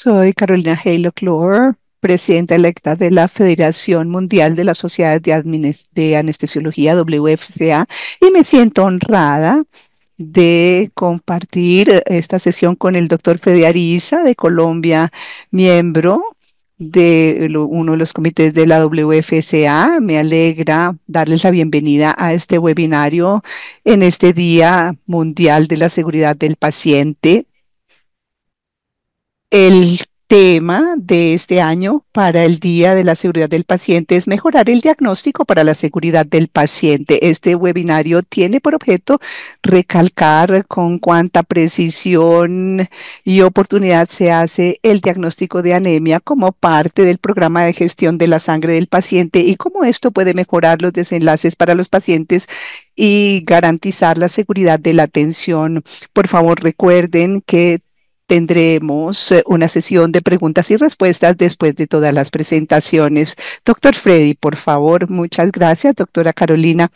Soy Carolina Halo Clore, presidenta electa de la Federación Mundial de la Sociedad de, Anestesiología WFCA y me siento honrada de compartir esta sesión con el doctor Fede Ariza de Colombia, miembro de uno de los comités de la WFCA. Me alegra darles la bienvenida a este webinario en este Día Mundial de la Seguridad del Paciente el tema de este año para el Día de la Seguridad del Paciente es mejorar el diagnóstico para la seguridad del paciente. Este webinario tiene por objeto recalcar con cuánta precisión y oportunidad se hace el diagnóstico de anemia como parte del programa de gestión de la sangre del paciente y cómo esto puede mejorar los desenlaces para los pacientes y garantizar la seguridad de la atención. Por favor, recuerden que tendremos eh, una sesión de preguntas y respuestas después de todas las presentaciones. Doctor Freddy, por favor, muchas gracias, doctora Carolina.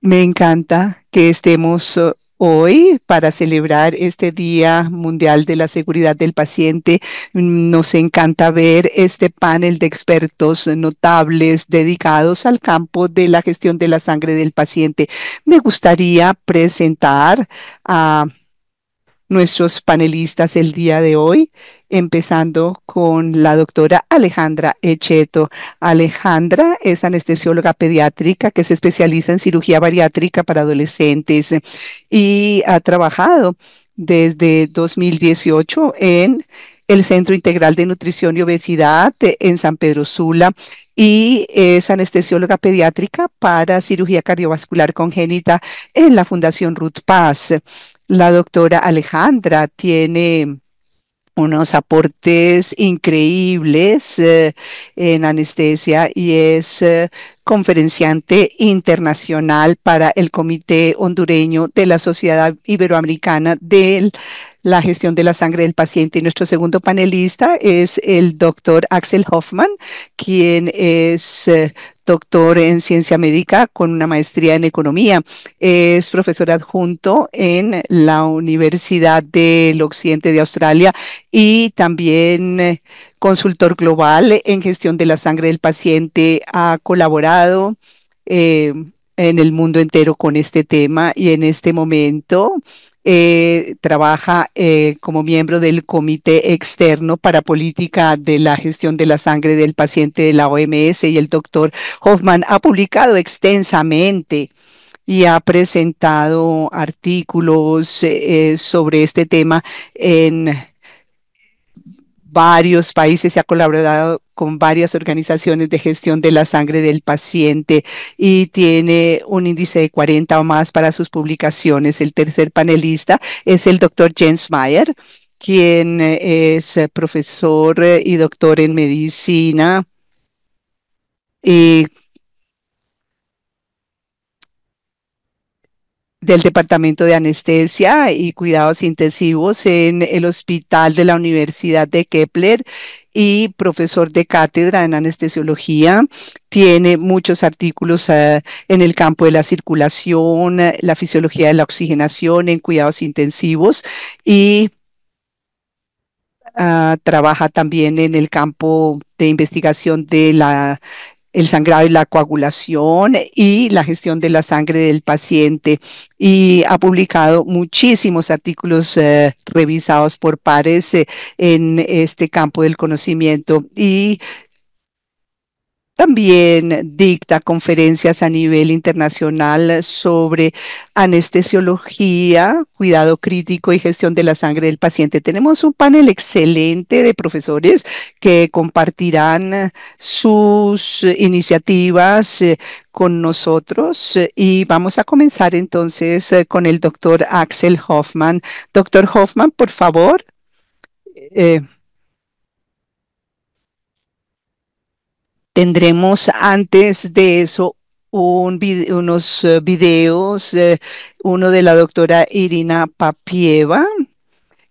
Me encanta que estemos eh, hoy para celebrar este Día Mundial de la Seguridad del Paciente. Mm, nos encanta ver este panel de expertos notables dedicados al campo de la gestión de la sangre del paciente. Me gustaría presentar a nuestros panelistas el día de hoy, empezando con la doctora Alejandra Echeto. Alejandra es anestesióloga pediátrica que se especializa en cirugía bariátrica para adolescentes y ha trabajado desde 2018 en el Centro Integral de Nutrición y Obesidad en San Pedro Sula y es anestesióloga pediátrica para cirugía cardiovascular congénita en la Fundación Ruth Paz. La doctora Alejandra tiene unos aportes increíbles eh, en anestesia y es eh, conferenciante internacional para el Comité Hondureño de la Sociedad Iberoamericana del la gestión de la sangre del paciente. Y nuestro segundo panelista es el doctor Axel Hoffman, quien es eh, doctor en ciencia médica con una maestría en economía. Es profesor adjunto en la Universidad del Occidente de Australia y también eh, consultor global en gestión de la sangre del paciente. Ha colaborado. Eh, en el mundo entero con este tema y en este momento eh, trabaja eh, como miembro del Comité Externo para Política de la Gestión de la Sangre del Paciente de la OMS y el doctor Hoffman ha publicado extensamente y ha presentado artículos eh, sobre este tema en varios países, se ha colaborado con varias organizaciones de gestión de la sangre del paciente y tiene un índice de 40 o más para sus publicaciones. El tercer panelista es el doctor Jens Meyer, quien es profesor y doctor en medicina del Departamento de Anestesia y Cuidados Intensivos en el Hospital de la Universidad de Kepler y profesor de cátedra en anestesiología. Tiene muchos artículos eh, en el campo de la circulación, la fisiología de la oxigenación en cuidados intensivos y ah, trabaja también en el campo de investigación de la el sangrado y la coagulación y la gestión de la sangre del paciente y ha publicado muchísimos artículos eh, revisados por pares eh, en este campo del conocimiento y también dicta conferencias a nivel internacional sobre anestesiología, cuidado crítico y gestión de la sangre del paciente. Tenemos un panel excelente de profesores que compartirán eh, sus eh, iniciativas eh, con nosotros y vamos a comenzar entonces con el doctor Axel Hoffman. Doctor Hoffman, por favor. Tendremos antes de eso unos eh, videos, eh, uno de la doctora Irina Papieva,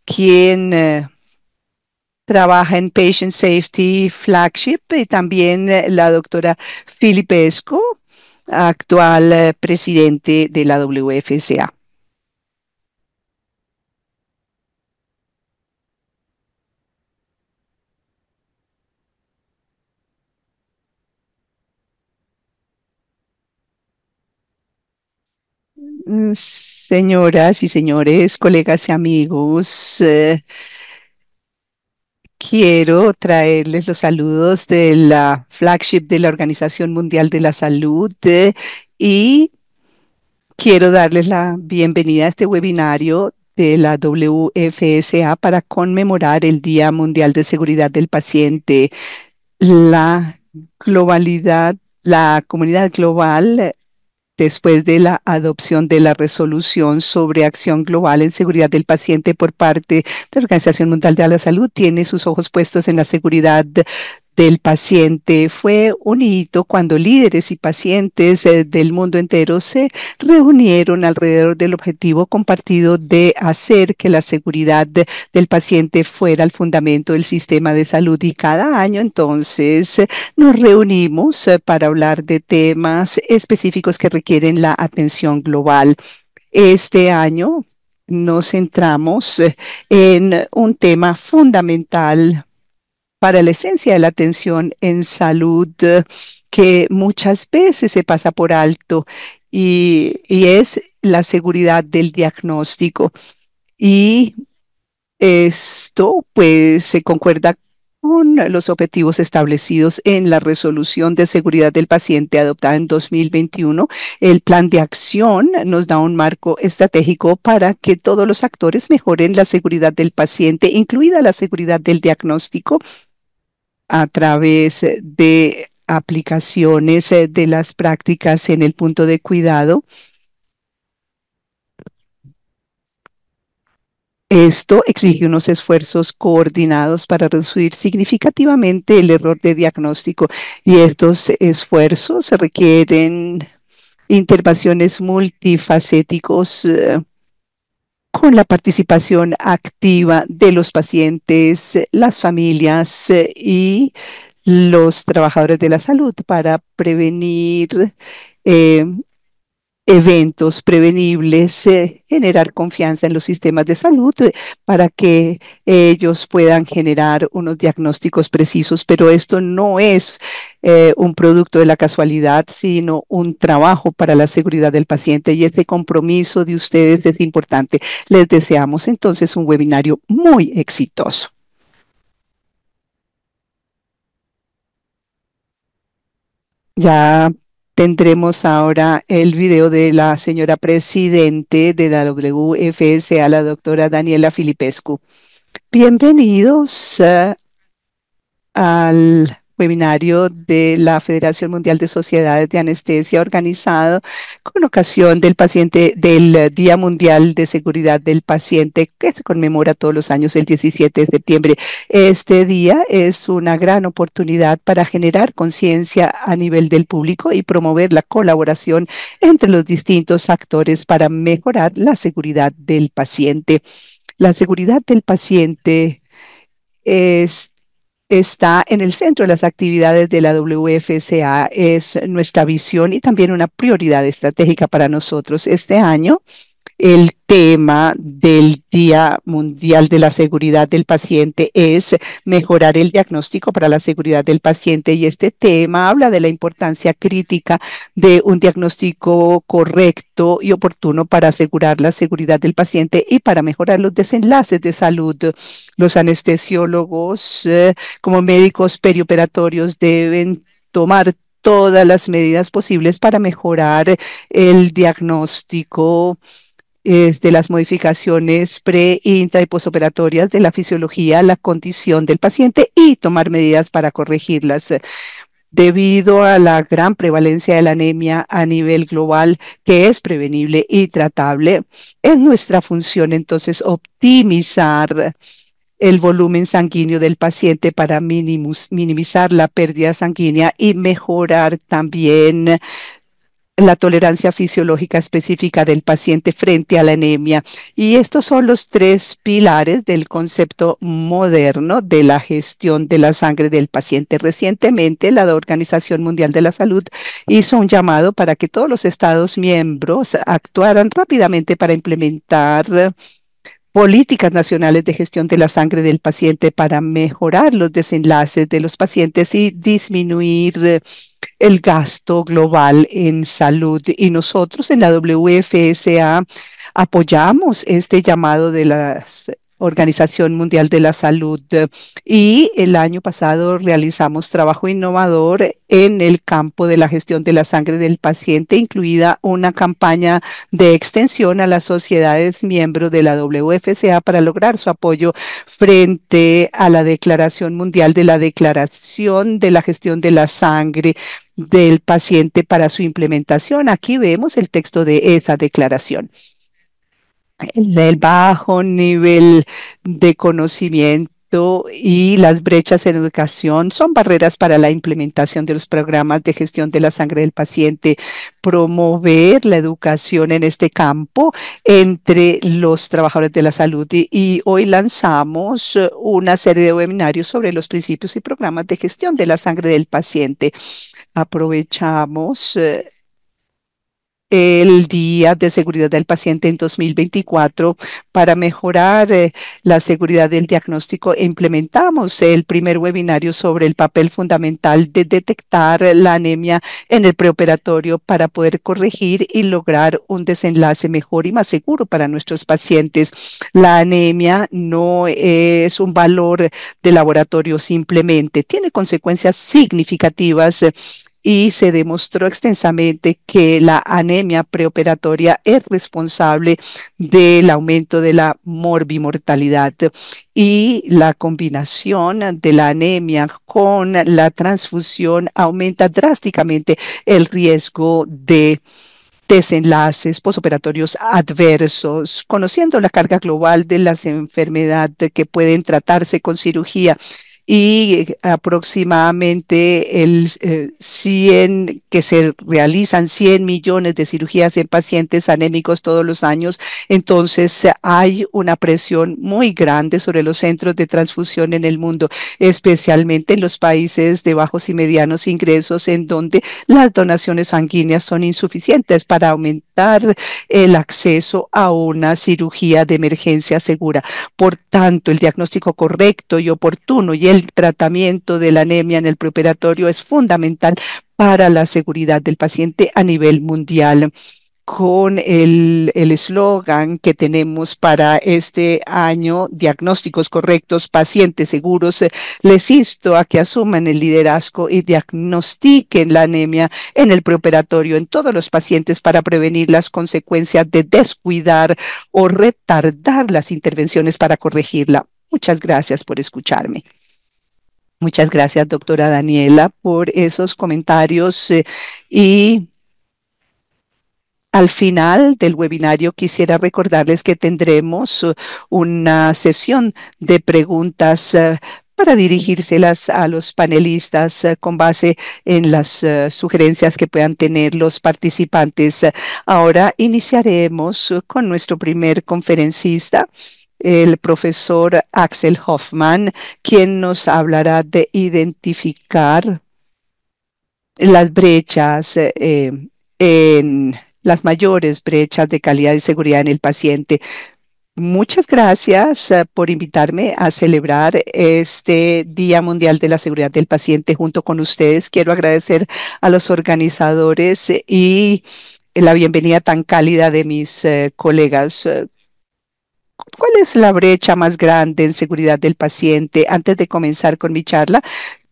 quien eh, trabaja en Patient Safety Flagship, y también la doctora Esco, actual presidente de la WFSA. Mm, señoras y señores, colegas y amigos, eh, quiero traerles los saludos de la flagship de la Organización Mundial de la Salud eh, y quiero darles la bienvenida a este webinario de la WFSA para conmemorar el Día Mundial de Seguridad del Paciente. La globalidad, la comunidad global después de la adopción de la resolución sobre acción global en seguridad del paciente por parte de la Organización Mundial de la Salud, tiene sus ojos puestos en la seguridad del paciente fue un hito cuando líderes y pacientes eh, del mundo entero se reunieron alrededor del objetivo compartido de hacer que la seguridad del paciente fuera el fundamento del sistema de salud y cada año entonces nos reunimos eh, para hablar de temas específicos que requieren la atención global. Este año nos centramos eh, en un tema fundamental para la esencia de la atención en salud que muchas veces se pasa por alto y, es la seguridad del diagnóstico. Y esto pues se concuerda con los objetivos establecidos en la resolución de seguridad del paciente adoptada en 2021, el plan de acción nos da un marco estratégico para que todos los actores mejoren la seguridad del paciente, incluida la seguridad del diagnóstico a través de aplicaciones eh, de las prácticas en el punto de cuidado. Esto exige unos esfuerzos coordinados para reducir significativamente el error de diagnóstico y estos esfuerzos requieren intervenciones multifacéticos eh, con la participación activa de los pacientes, las familias eh, y los trabajadores de la salud para prevenir eh, eventos prevenibles, eh, generar confianza en los sistemas de salud eh, para que ellos puedan generar unos diagnósticos precisos, pero esto no es eh, un producto de la casualidad, sino un trabajo para la seguridad del paciente y ese compromiso de ustedes es importante. Les deseamos entonces un webinario muy exitoso. Ya Entremos ahora el video de la señora presidente de la WFSA, la doctora Daniela Filipescu. Bienvenidos eh, al webinario de la Federación Mundial de Sociedades de Anestesia organizado con ocasión del paciente del Día Mundial de Seguridad del Paciente que se conmemora todos los años el 17 de septiembre. Este día es una gran oportunidad para generar conciencia a nivel del público y promover la colaboración entre los distintos actores para mejorar la seguridad del paciente. La seguridad del paciente es está en el centro de las actividades de la WFCA. Es nuestra visión y también una prioridad estratégica para nosotros este año el tema del Día Mundial de la Seguridad del Paciente es mejorar el diagnóstico para la seguridad del paciente y este tema habla de la importancia crítica de un diagnóstico correcto y oportuno para asegurar la seguridad del paciente y para mejorar los desenlaces de salud. Los anestesiólogos eh, como médicos perioperatorios deben tomar todas las medidas posibles para mejorar el diagnóstico de este, las modificaciones pre, intra y posoperatorias de la fisiología, la condición del paciente y tomar medidas para corregirlas. Eh, debido a la gran prevalencia de la anemia a nivel global, que es prevenible y tratable, es nuestra función entonces optimizar el volumen sanguíneo del paciente para minimizar la pérdida sanguínea y mejorar también la tolerancia fisiológica específica del paciente frente a la anemia. Y estos son los tres pilares del concepto moderno de la gestión de la sangre del paciente. Recientemente, la Organización Mundial de la Salud hizo un llamado para que todos los Estados miembros actuaran rápidamente para implementar políticas nacionales de gestión de la sangre del paciente para mejorar los desenlaces de los pacientes y disminuir el gasto global en salud. Y nosotros en la WFSA apoyamos este llamado de la Organización Mundial de la Salud y el año pasado realizamos trabajo innovador en el campo de la gestión de la sangre del paciente, incluida una campaña de extensión a las sociedades miembros de la WFSA para lograr su apoyo frente a la Declaración Mundial de la Declaración de la Gestión de la Sangre del paciente para su implementación. Aquí vemos el texto de esa declaración el, bajo nivel de conocimiento y las brechas en educación son barreras para la implementación de los programas de gestión de la sangre del paciente. Promover la educación en este campo entre los trabajadores de la salud y, hoy lanzamos una serie de webinarios sobre los principios y programas de gestión de la sangre del paciente. Aprovechamos eh, el Día de Seguridad del Paciente en 2024 para mejorar eh, la seguridad del diagnóstico implementamos el primer webinario sobre el papel fundamental de detectar la anemia en el preoperatorio para poder corregir y lograr un desenlace mejor y más seguro para nuestros pacientes. La anemia no es un valor de laboratorio simplemente, tiene consecuencias significativas eh, y se demostró extensamente que la anemia preoperatoria es responsable del aumento de la morbimortalidad y la combinación de la anemia con la transfusión aumenta drásticamente el riesgo de desenlaces posoperatorios adversos, conociendo la carga global de las enfermedades que pueden tratarse con cirugía y eh, aproximadamente el 100 eh, que se realizan 100 millones de cirugías en pacientes anémicos todos los años, entonces hay una presión muy grande sobre los centros de transfusión en el mundo, especialmente en los países de bajos y medianos ingresos en donde las donaciones sanguíneas son insuficientes para aumentar el acceso a una cirugía de emergencia segura. Por tanto, el diagnóstico correcto y oportuno y el el tratamiento de la anemia en el preoperatorio es fundamental para la seguridad del paciente a nivel mundial con el eslogan que tenemos para este año, diagnósticos correctos, pacientes seguros, eh, les insto a que asuman el liderazgo y diagnostiquen la anemia en el preoperatorio en todos los pacientes para prevenir las consecuencias de descuidar o retardar las intervenciones para corregirla. Muchas gracias por escucharme. Muchas gracias, doctora Daniela, por esos comentarios eh, y al final del webinario quisiera recordarles que tendremos eh, una sesión de preguntas eh, para dirigírselas a los panelistas con base en las sugerencias que puedan tener los participantes. Ahora iniciaremos con nuestro primer conferencista el profesor Axel Hoffman, quien nos hablará de identificar las brechas eh, en las mayores brechas de calidad y seguridad en el paciente. Muchas gracias eh, por invitarme a celebrar este Día Mundial de la Seguridad del Paciente junto con ustedes. Quiero agradecer a los organizadores y la bienvenida tan cálida de mis eh, colegas ¿Cuál es la brecha más grande en seguridad del paciente? Antes de comenzar con mi charla,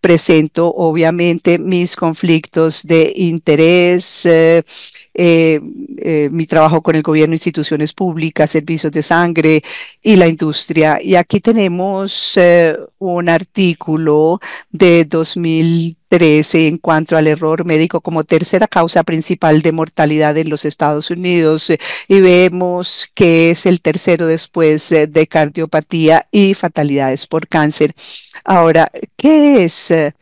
presento obviamente mis conflictos de interés, eh, eh, eh, mi trabajo con el gobierno, instituciones públicas, servicios de sangre y la industria. Y aquí tenemos un artículo de 2000. 13 en cuanto al error médico como tercera causa principal de mortalidad en los Estados Unidos eh, y vemos que es el tercero después eh, de cardiopatía y fatalidades por cáncer. Ahora, ¿qué es? Eh,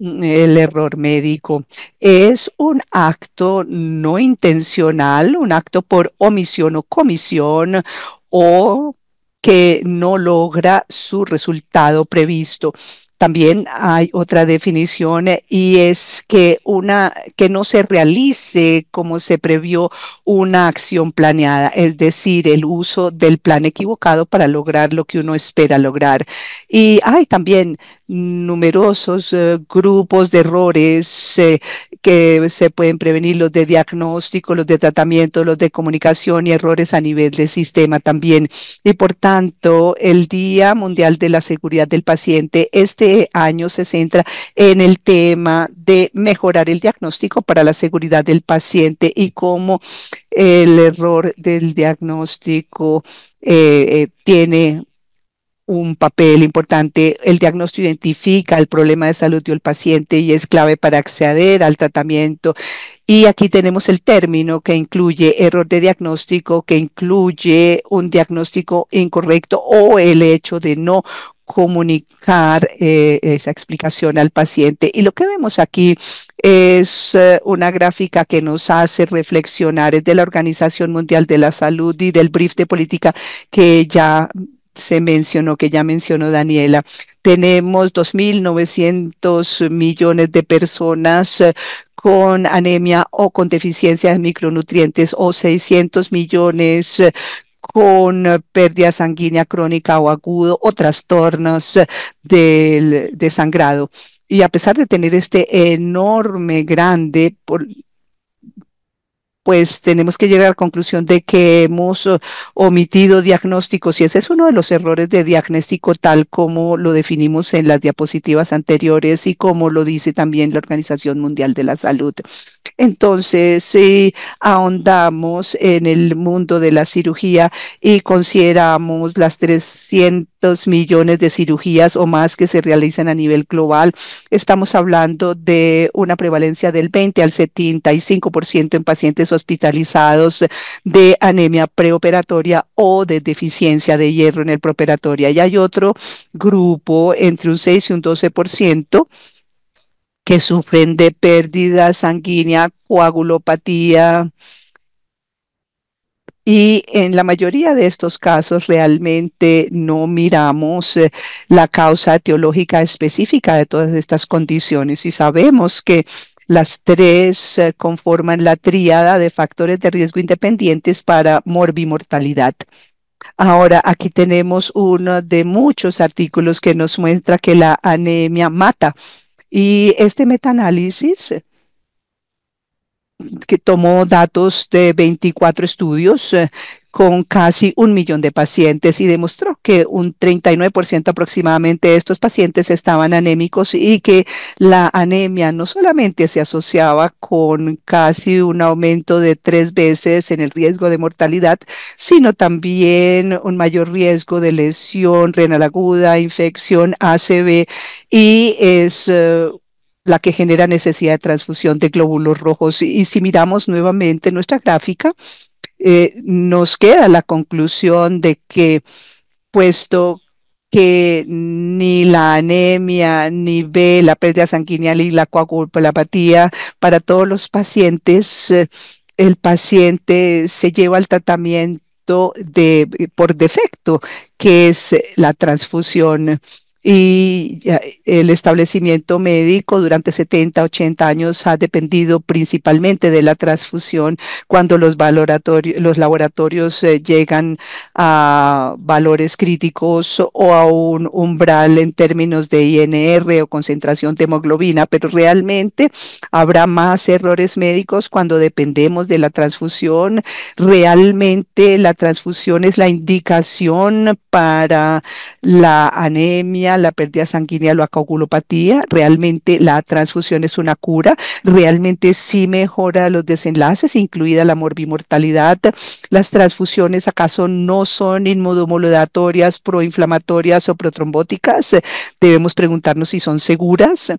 el error médico. Es un acto no intencional, un acto por omisión o comisión o que no logra su resultado previsto. También hay otra definición eh, y es que una que no se realice como se previó una acción planeada, es decir, el uso del plan equivocado para lograr lo que uno espera lograr. Y hay también numerosos eh, grupos de errores eh, que se pueden prevenir, los de diagnóstico, los de tratamiento, los de comunicación y errores a nivel de sistema también. Y por tanto, el Día Mundial de la Seguridad del Paciente este año se centra en el tema de mejorar el diagnóstico para la seguridad del paciente y cómo el error del diagnóstico eh, tiene un papel importante. El diagnóstico identifica el problema de salud del paciente y es clave para acceder al tratamiento. Y aquí tenemos el término que incluye error de diagnóstico, que incluye un diagnóstico incorrecto o el hecho de no comunicar eh, esa explicación al paciente. Y lo que vemos aquí es eh, una gráfica que nos hace reflexionar, es de la Organización Mundial de la Salud y del brief de política que ya se mencionó, que ya mencionó Daniela. Tenemos 2.900 millones de personas eh, con anemia o con deficiencia de micronutrientes o 600 millones eh, con eh, pérdida sanguínea crónica o agudo o trastornos del desangrado. Y a pesar de tener este enorme, grande por, pues tenemos que llegar a la conclusión de que hemos eh, omitido diagnósticos y ese es uno de los errores de diagnóstico tal como lo definimos en las diapositivas anteriores y como lo dice también la Organización Mundial de la Salud. Entonces, si ahondamos en el mundo de la cirugía y consideramos las 300 millones de cirugías o más que se realizan a nivel global. Estamos hablando de una prevalencia del 20 al 75% en pacientes hospitalizados de anemia preoperatoria o de deficiencia de hierro en el preoperatorio. Y hay otro grupo entre un 6 y un 12% que sufren de pérdida sanguínea, coagulopatía, y en la mayoría de estos casos realmente no miramos eh, la causa teológica específica de todas estas condiciones y sabemos que las tres eh, conforman la tríada de factores de riesgo independientes para morbimortalidad. Ahora, aquí tenemos uno de muchos artículos que nos muestra que la anemia mata. Y este metaanálisis que tomó datos de 24 estudios eh, con casi un millón de pacientes y demostró que un 39% aproximadamente de estos pacientes estaban anémicos y que la anemia no solamente se asociaba con casi un aumento de tres veces en el riesgo de mortalidad, sino también un mayor riesgo de lesión renal aguda, infección ACV y es... Eh, la que genera necesidad de transfusión de glóbulos rojos. Y, si miramos nuevamente nuestra gráfica, eh, nos queda la conclusión de que puesto que ni la anemia, ni B, la pérdida sanguínea, ni la coagulopatía, para todos los pacientes, eh, el paciente se lleva al tratamiento de, por defecto, que es la transfusión y el establecimiento médico durante 70, 80 años ha dependido principalmente de la transfusión cuando los, laboratorios, los laboratorios eh, llegan a valores críticos o a un umbral en términos de INR o concentración de hemoglobina, pero realmente habrá más errores médicos cuando dependemos de la transfusión. Realmente la transfusión es la indicación para la anemia la pérdida sanguínea, la coagulopatía. Realmente la transfusión es una cura. Realmente sí mejora los desenlaces, incluida la morbimortalidad. Las transfusiones acaso no son inmunomodulatorias, proinflamatorias o protrombóticas. Debemos preguntarnos si son seguras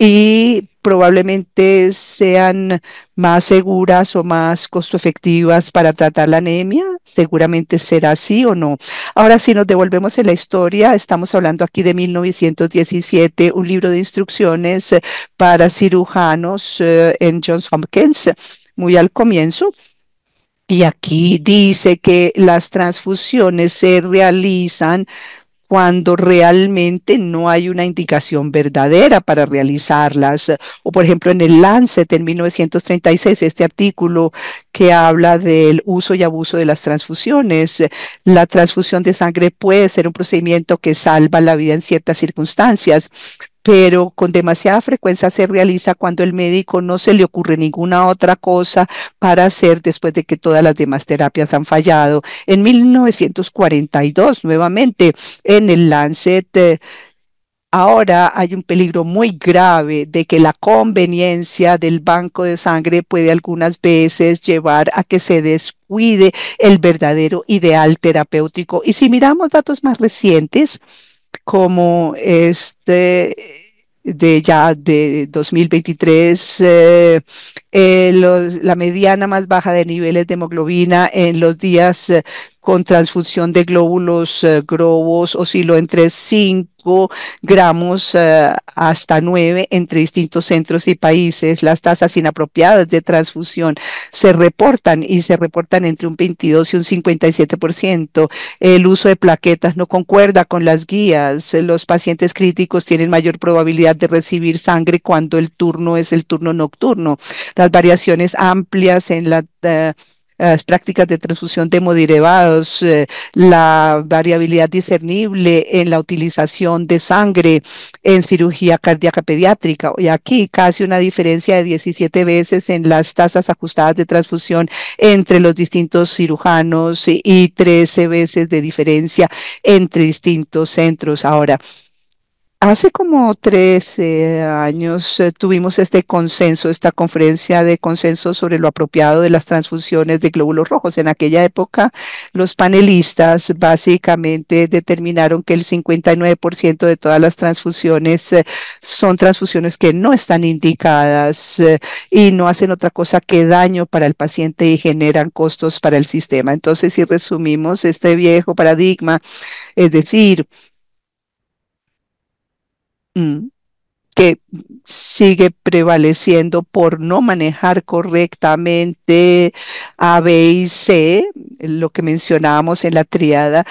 y probablemente sean más seguras o más costo efectivas para tratar la anemia. Seguramente será así o no. Ahora, si nos devolvemos en la historia, estamos hablando aquí de 1917, un libro de instrucciones eh, para cirujanos eh, en Johns Hopkins, muy al comienzo. Y aquí dice que las transfusiones se realizan cuando realmente no hay una indicación verdadera para realizarlas. O por ejemplo, en el Lancet en 1936, este artículo que habla del uso y abuso de las transfusiones. La transfusión de sangre puede ser un procedimiento que salva la vida en ciertas circunstancias, pero con demasiada frecuencia se realiza cuando el médico no se le ocurre ninguna otra cosa para hacer después de que todas las demás terapias han fallado. En 1942, nuevamente, en el Lancet... Eh, ahora hay un peligro muy grave de que la conveniencia del banco de sangre puede algunas veces llevar a que se descuide el verdadero ideal terapéutico. Y si miramos datos más recientes, como este de ya de 2023, eh, eh, la mediana más baja de niveles de hemoglobina en los días eh, con transfusión de glóbulos eh, globos osciló entre 5 gramos eh, hasta 9 entre distintos centros y países. Las tasas inapropiadas de transfusión se reportan y se reportan entre un 22 y un 57%. El uso de plaquetas no concuerda con las guías. Los pacientes críticos tienen mayor probabilidad de recibir sangre cuando el turno es el turno nocturno. Las variaciones amplias en la... Eh, las prácticas de transfusión de hemoderivados, eh, la variabilidad discernible en la utilización de sangre en cirugía cardíaca pediátrica. Y aquí casi una diferencia de 17 veces en las tasas ajustadas de transfusión entre los distintos cirujanos y 13 veces de diferencia entre distintos centros. Ahora, Hace como 13 años eh, tuvimos este consenso, esta conferencia de consenso sobre lo apropiado de las transfusiones de glóbulos rojos. En aquella época, los panelistas básicamente determinaron que el 59% de todas las transfusiones eh, son transfusiones que no están indicadas eh, y no hacen otra cosa que daño para el paciente y generan costos para el sistema. Entonces, si resumimos este viejo paradigma, es decir, Mm, que sigue prevaleciendo por no manejar correctamente A, B y C, lo que mencionábamos en la triada,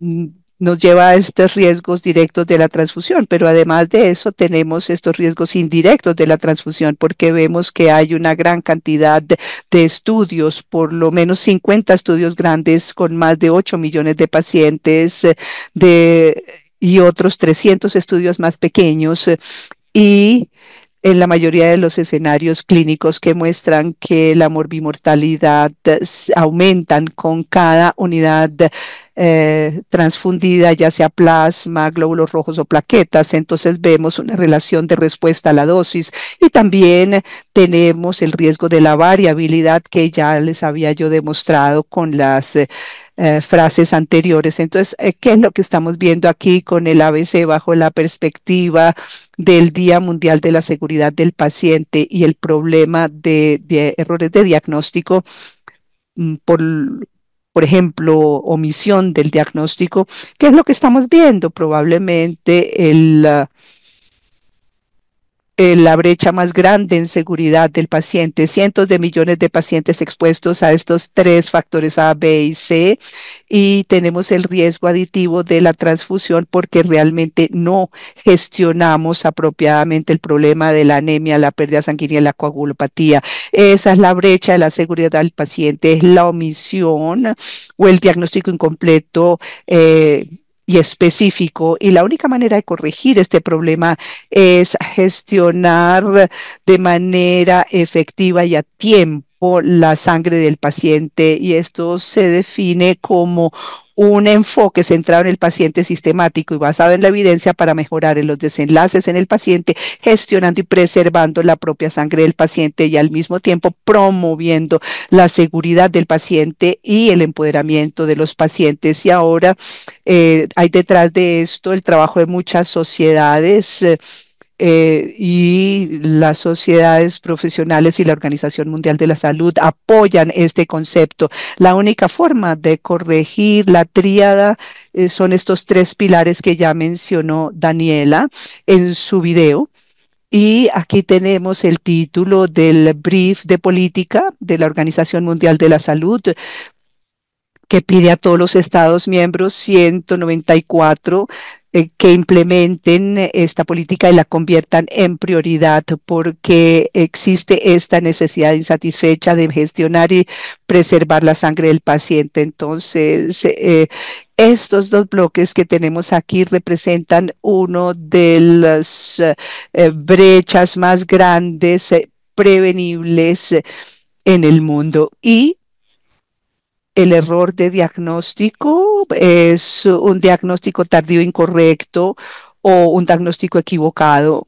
mm, nos lleva a estos riesgos directos de la transfusión, pero además de eso tenemos estos riesgos indirectos de la transfusión, porque vemos que hay una gran cantidad de, estudios, por lo menos 50 estudios grandes con más de 8 millones de pacientes eh, de y otros 300 estudios más pequeños eh, y en eh, la mayoría de los escenarios clínicos que muestran que la morbimortalidad eh, aumentan con cada unidad eh, transfundida, ya sea plasma, glóbulos rojos o plaquetas. Entonces vemos una relación de respuesta a la dosis y también tenemos el riesgo de la variabilidad que ya les había yo demostrado con las... Eh, eh, frases anteriores. Entonces, ¿qué es lo que estamos viendo aquí con el ABC bajo la perspectiva del Día Mundial de la Seguridad del Paciente y el problema de, de errores de diagnóstico? Mm, por, por ejemplo, omisión del diagnóstico, que es lo que estamos viendo, probablemente el... Ah, eh, la brecha más grande en seguridad del paciente, cientos de millones de pacientes expuestos a estos tres factores A, B y C, y tenemos el riesgo aditivo de la transfusión porque realmente no gestionamos apropiadamente el problema de la anemia, la pérdida sanguínea y la coagulopatía. Esa es la brecha de la seguridad del paciente, es la omisión o el diagnóstico incompleto. Eh, y específico. Y la única manera de corregir este problema es gestionar de manera efectiva y a tiempo la sangre del paciente y esto se define como un enfoque centrado en el paciente sistemático y basado en la evidencia para mejorar en los desenlaces en el paciente, gestionando y preservando la propia sangre del paciente y al mismo tiempo promoviendo la seguridad del paciente y el empoderamiento de los pacientes. Y ahora eh, hay detrás de esto el trabajo de muchas sociedades. Eh, eh, y las sociedades profesionales y la Organización Mundial de la Salud apoyan este concepto. La única forma de corregir la tríada eh, son estos tres pilares que ya mencionó Daniela en su video. Y aquí tenemos el título del brief de política de la Organización Mundial de la Salud, que pide a todos los estados miembros 194 eh, que implementen esta política y la conviertan en prioridad porque existe esta necesidad insatisfecha de gestionar y preservar la sangre del paciente. Entonces, eh, estos dos bloques que tenemos aquí representan uno de las eh, brechas más grandes prevenibles en el mundo y el error de diagnóstico es un diagnóstico tardío e incorrecto o un diagnóstico equivocado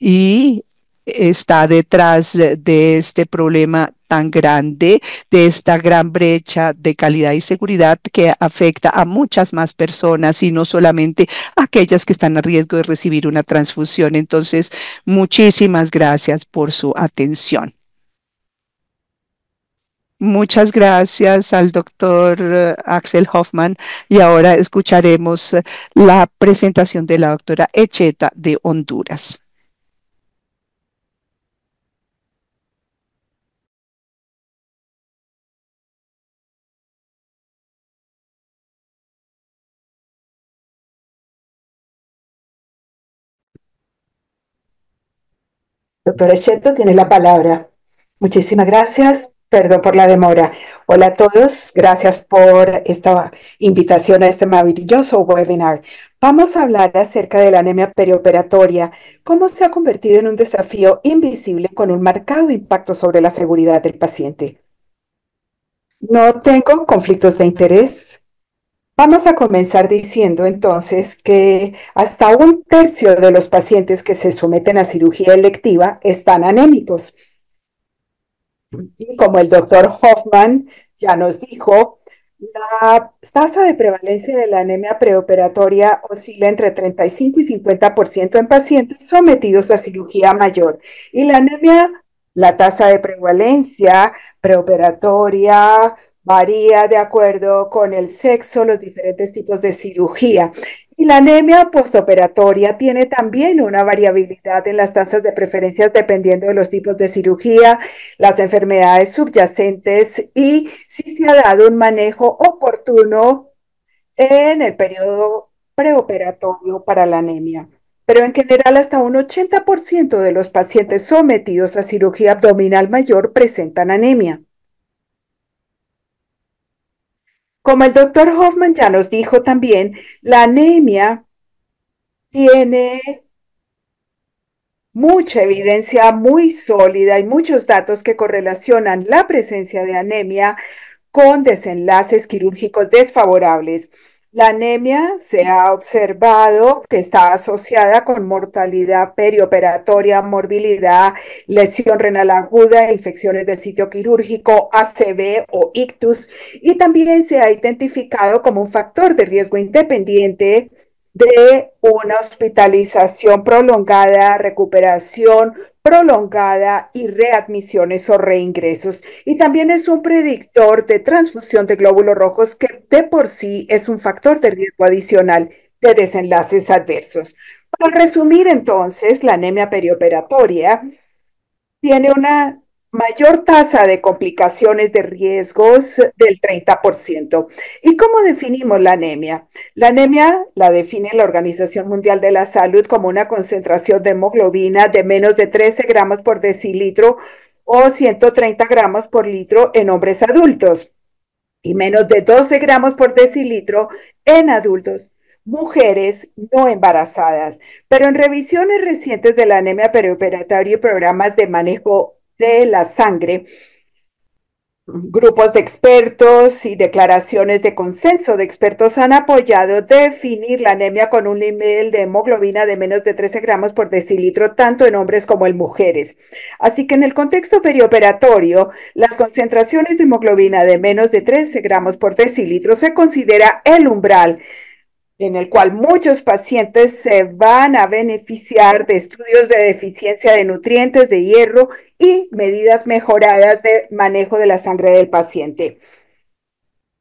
y está detrás de este problema tan grande, de esta gran brecha de calidad y seguridad que afecta a muchas más personas y no solamente a aquellas que están a riesgo de recibir una transfusión. Entonces, muchísimas gracias por su atención. Muchas gracias al doctor eh, Axel Hoffman y ahora escucharemos eh, la presentación de la doctora Echeta de Honduras. Doctora Echeta tiene la palabra. Muchísimas gracias Perdón por la demora. Hola a todos, gracias por esta invitación a este maravilloso webinar. Vamos a hablar acerca de la anemia perioperatoria, cómo se ha convertido en un desafío invisible con un marcado impacto sobre la seguridad del paciente. No tengo conflictos de interés. Vamos a comenzar diciendo entonces que hasta un tercio de los pacientes que se someten a cirugía electiva están anémicos como el doctor Hoffman ya nos dijo, la tasa de prevalencia de la anemia preoperatoria oscila entre 35 y 50% en pacientes sometidos a cirugía mayor. Y la anemia, la tasa de prevalencia preoperatoria varía de acuerdo con el sexo, los diferentes tipos de cirugía. Y la anemia postoperatoria tiene también una variabilidad en las tasas de preferencias dependiendo de los tipos de cirugía, las enfermedades subyacentes y si se ha dado un manejo oportuno en el periodo preoperatorio para la anemia. Pero en general hasta un 80% de los pacientes sometidos a cirugía abdominal mayor presentan anemia. Como el doctor Hoffman ya nos dijo también, la anemia tiene mucha evidencia muy sólida y muchos datos que correlacionan la presencia de anemia con desenlaces quirúrgicos desfavorables. La anemia se ha observado que está asociada con mortalidad perioperatoria, morbilidad, lesión renal aguda, infecciones del sitio quirúrgico, ACV o ictus, y también se ha identificado como un factor de riesgo independiente de una hospitalización prolongada, recuperación prolongada y readmisiones o reingresos. Y también es un predictor de transfusión de glóbulos rojos que de por sí es un factor de riesgo adicional de desenlaces adversos. Para resumir entonces, la anemia perioperatoria tiene una mayor tasa de complicaciones de riesgos del 30%. ¿Y cómo definimos la anemia? La anemia la define la Organización Mundial de la Salud como una concentración de hemoglobina de menos de 13 gramos por decilitro o 130 gramos por litro en hombres adultos y menos de 12 gramos por decilitro en adultos mujeres no embarazadas. Pero en revisiones recientes de la anemia perioperatoria y programas de manejo de la sangre, grupos de expertos y declaraciones de consenso de expertos han apoyado definir la anemia con un nivel de hemoglobina de menos de 13 gramos por decilitro tanto en hombres como en mujeres. Así que en el contexto perioperatorio, las concentraciones de hemoglobina de menos de 13 gramos por decilitro se considera el umbral en el cual muchos pacientes se van a beneficiar de estudios de deficiencia de nutrientes, de hierro y medidas mejoradas de manejo de la sangre del paciente.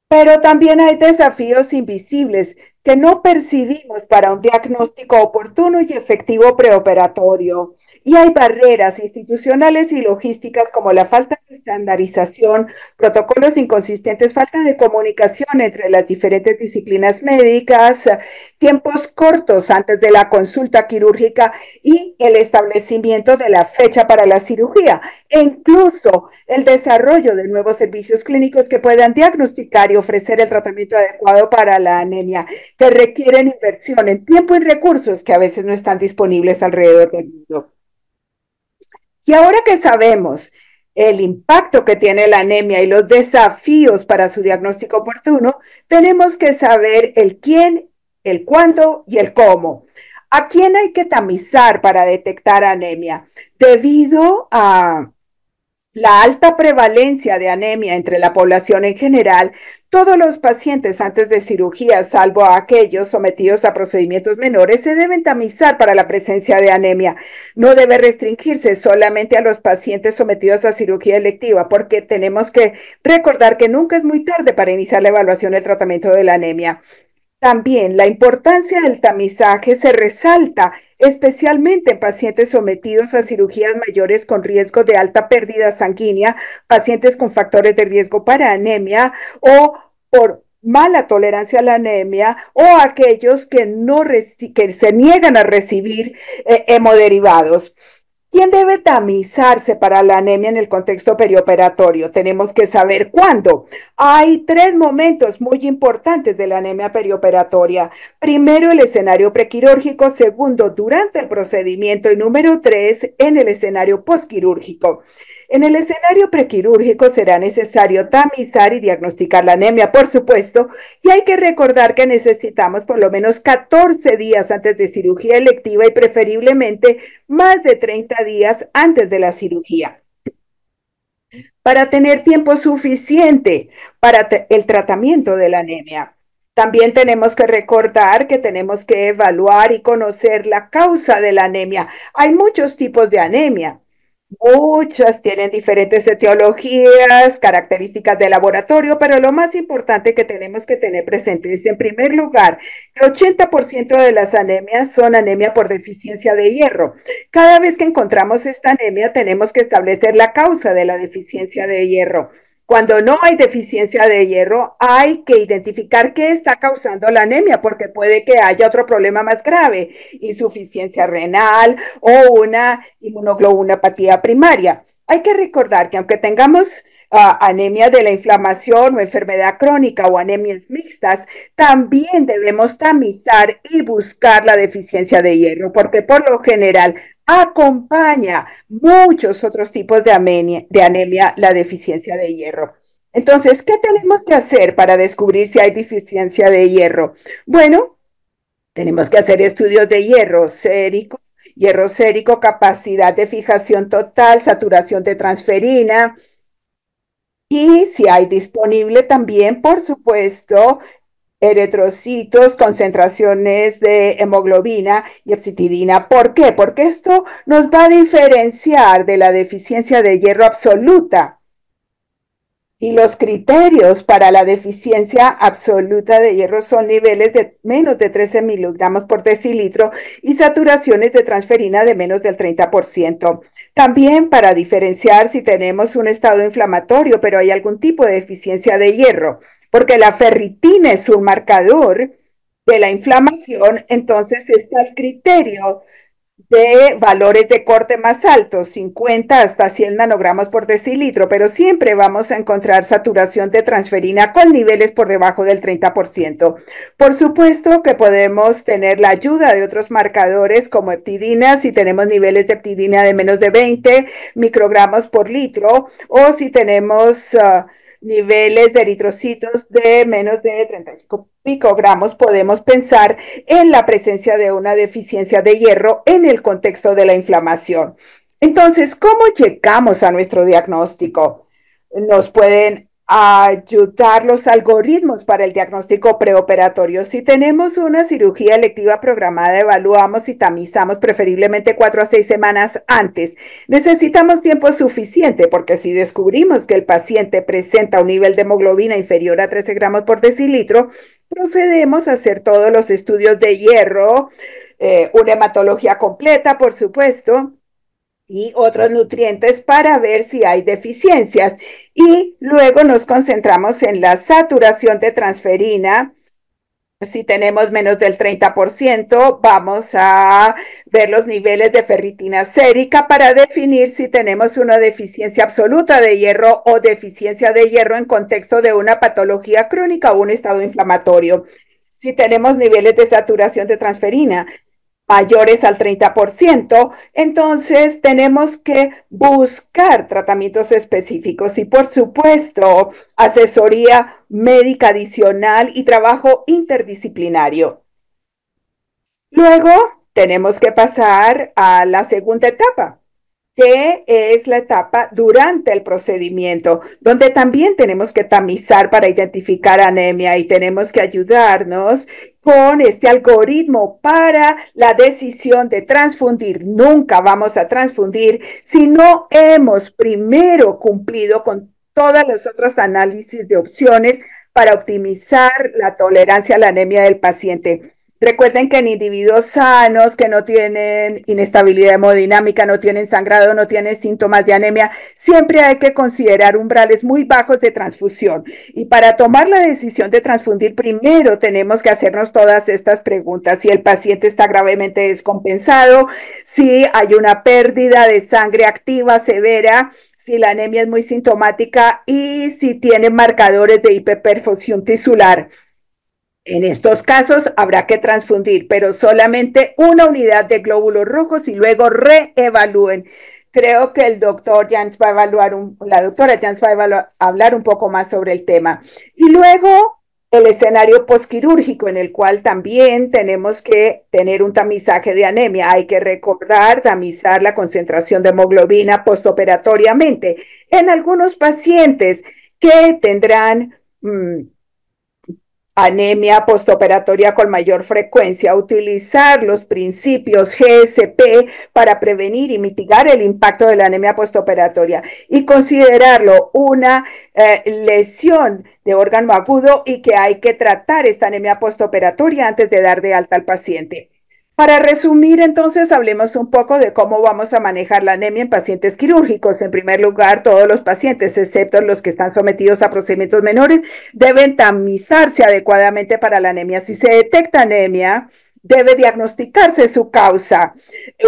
Pero también hay desafíos invisibles que no percibimos para un diagnóstico oportuno y efectivo preoperatorio. Y hay barreras institucionales y logísticas como la falta de estandarización, protocolos inconsistentes, falta de comunicación entre las diferentes disciplinas médicas, tiempos cortos antes de la consulta quirúrgica y el establecimiento de la fecha para la cirugía e incluso el desarrollo de nuevos servicios clínicos que puedan diagnosticar y ofrecer el tratamiento adecuado para la anemia requieren inversión en tiempo y recursos que a veces no están disponibles alrededor del mundo. Y ahora que sabemos el impacto que tiene la anemia y los desafíos para su diagnóstico oportuno, tenemos que saber el quién, el cuándo y el cómo. ¿A quién hay que tamizar para detectar anemia? Debido a la alta prevalencia de anemia entre la población en general, todos los pacientes antes de cirugía, salvo aquellos sometidos a procedimientos menores, se deben tamizar para la presencia de anemia. No debe restringirse solamente a los pacientes sometidos a cirugía electiva, porque tenemos que recordar que nunca es muy tarde para iniciar la evaluación del tratamiento de la anemia. También la importancia del tamizaje se resalta, especialmente en pacientes sometidos a cirugías mayores con riesgo de alta pérdida sanguínea, pacientes con factores de riesgo para anemia o por mala tolerancia a la anemia o aquellos que, no se niegan a recibir eh, hemoderivados. ¿Quién debe tamizarse para la anemia en el contexto perioperatorio? Tenemos que saber cuándo. Hay tres momentos muy importantes de la anemia perioperatoria. Primero, el escenario prequirúrgico. Segundo, durante el procedimiento. Y número tres, en el escenario postquirúrgico. En el escenario prequirúrgico será necesario tamizar y diagnosticar la anemia, por supuesto, y hay que recordar que necesitamos por lo menos 14 días antes de cirugía electiva y preferiblemente más de 30 días antes de la cirugía para tener tiempo suficiente para el tratamiento de la anemia. También tenemos que recordar que tenemos que evaluar y conocer la causa de la anemia. Hay muchos tipos de anemia. Muchas tienen diferentes etiologías, características de laboratorio, pero lo más importante que tenemos que tener presente es, en primer lugar, que 80% de las anemias son anemia por deficiencia de hierro. Cada vez que encontramos esta anemia, tenemos que establecer la causa de la deficiencia de hierro. Cuando no hay deficiencia de hierro, hay que identificar qué está causando la anemia, porque puede que haya otro problema más grave, insuficiencia renal o una inmunoglobulopatía primaria. Hay que recordar que aunque tengamos anemia de la inflamación o enfermedad crónica o anemias mixtas, también debemos tamizar y buscar la deficiencia de hierro, porque por lo general acompaña muchos otros tipos de anemia, de anemia la deficiencia de hierro. Entonces, ¿qué tenemos que hacer para descubrir si hay deficiencia de hierro? Bueno, tenemos que hacer estudios de hierro sérico, hierro sérico, capacidad de fijación total, saturación de transferina, y si hay disponible también, por supuesto, eritrocitos, concentraciones de hemoglobina y epsitidina. ¿Por qué? Porque esto nos va a diferenciar de la deficiencia de hierro absoluta y los criterios para la deficiencia absoluta de hierro son niveles de menos de 13 miligramos por decilitro y saturaciones de transferina de menos del 30%. También para diferenciar si tenemos un estado inflamatorio, pero hay algún tipo de deficiencia de hierro, porque la ferritina es un marcador de la inflamación, entonces está el criterio de valores de corte más altos, 50 hasta 100 nanogramos por decilitro, pero siempre vamos a encontrar saturación de transferina con niveles por debajo del 30%. Por supuesto que podemos tener la ayuda de otros marcadores como eptidina, si tenemos niveles de eptidina de menos de 20 microgramos por litro o si tenemos... Ah, niveles de eritrocitos de menos de 35 picogramos, podemos pensar en la presencia de una deficiencia de hierro en el contexto de la inflamación. Entonces, ¿cómo llegamos a nuestro diagnóstico? Nos pueden ayudar los algoritmos para el diagnóstico preoperatorio. Si tenemos una cirugía electiva programada, evaluamos y tamizamos preferiblemente cuatro a seis semanas antes. Necesitamos tiempo suficiente porque si descubrimos que el paciente presenta un nivel de hemoglobina inferior a 13 gramos por decilitro, procedemos a hacer todos los estudios de hierro, eh, una hematología completa, por supuesto, y otros nutrientes para ver si hay deficiencias. Y luego nos concentramos en la saturación de transferina. Si tenemos menos del 30%, vamos a ver los niveles de ferritina sérica para definir si tenemos una deficiencia absoluta de hierro o deficiencia de hierro en contexto de una patología crónica o un estado inflamatorio si tenemos niveles de saturación de transferina, mayores al 30%, entonces tenemos que buscar tratamientos específicos y por supuesto asesoría médica adicional y trabajo interdisciplinario. Luego tenemos que pasar a la segunda etapa, que es la etapa durante el procedimiento, donde también tenemos que tamizar para identificar anemia y tenemos que ayudarnos con este algoritmo para la decisión de transfundir. Nunca vamos a transfundir si no hemos primero cumplido con todos los otros análisis de opciones para optimizar la tolerancia a la anemia del paciente. Recuerden que en individuos sanos que no tienen inestabilidad hemodinámica, no tienen sangrado, no tienen síntomas de anemia, siempre hay que considerar umbrales muy bajos de transfusión. Y para tomar la decisión de transfundir, primero tenemos que hacernos todas estas preguntas. Si el paciente está gravemente descompensado, si hay una pérdida de sangre activa severa, si la anemia es muy sintomática y si tiene marcadores de hiperperfusión tisular. En estos casos habrá que transfundir, pero solamente una unidad de glóbulos rojos y luego reevalúen. Creo que el doctor Jans va a evaluar la doctora Jans va a hablar un poco más sobre el tema. Y luego el escenario posquirúrgico en el cual también tenemos que tener un tamizaje de anemia. Hay que recordar tamizar la concentración de hemoglobina postoperatoriamente en algunos pacientes que tendrán mm, anemia postoperatoria con mayor frecuencia, utilizar los principios GSP para prevenir y mitigar el impacto de la anemia postoperatoria y considerarlo una eh, lesión de órgano agudo y que hay que tratar esta anemia postoperatoria antes de dar de alta al paciente. Para resumir, entonces, hablemos un poco de cómo vamos a manejar la anemia en pacientes quirúrgicos. En primer lugar, todos los pacientes, excepto los que están sometidos a procedimientos menores, deben tamizarse adecuadamente para la anemia. Si se detecta anemia, debe diagnosticarse su causa.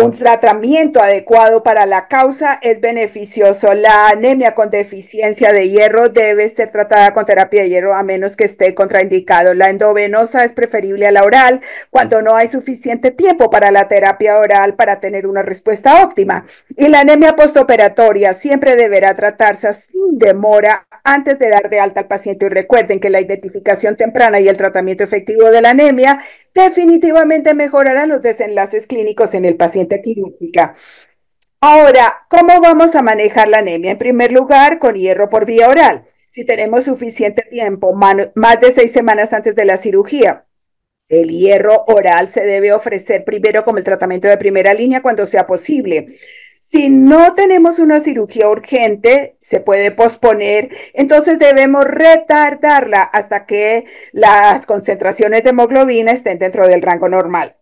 Un tratamiento adecuado para la causa es beneficioso. La anemia con deficiencia de hierro debe ser tratada con terapia de hierro a menos que esté contraindicado. La endovenosa es preferible a la oral cuando no hay suficiente tiempo para la terapia oral para tener una respuesta óptima. Y la anemia postoperatoria siempre deberá tratarse demora antes de dar de alta al paciente. Y recuerden que la identificación temprana y el tratamiento efectivo de la anemia definitivamente mejorarán los desenlaces clínicos en el paciente quirúrgica. Ahora, ¿cómo vamos a manejar la anemia? En primer lugar, con hierro por vía oral, si tenemos suficiente tiempo, más de seis semanas antes de la cirugía. El hierro oral se debe ofrecer primero como el tratamiento de primera línea cuando sea posible. Si no tenemos una cirugía urgente, se puede posponer, entonces debemos retardarla hasta que las concentraciones de hemoglobina estén dentro del rango normal.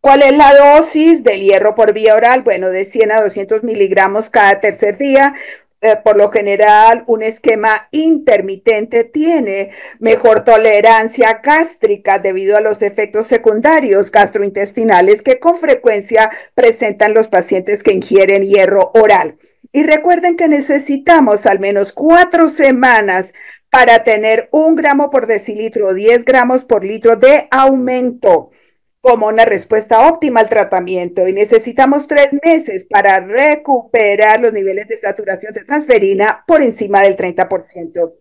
¿Cuál es la dosis del hierro por vía oral? Bueno, de 100 a 200 miligramos cada tercer día, eh, por lo general un esquema intermitente tiene mejor tolerancia gástrica debido a los efectos secundarios gastrointestinales que con frecuencia presentan los pacientes que ingieren hierro oral. Y recuerden que necesitamos al menos cuatro semanas para tener un gramo por decilitro, o 10 gramos por litro de aumento como una respuesta óptima al tratamiento y necesitamos tres meses para recuperar los niveles de saturación de transferina por encima del 30%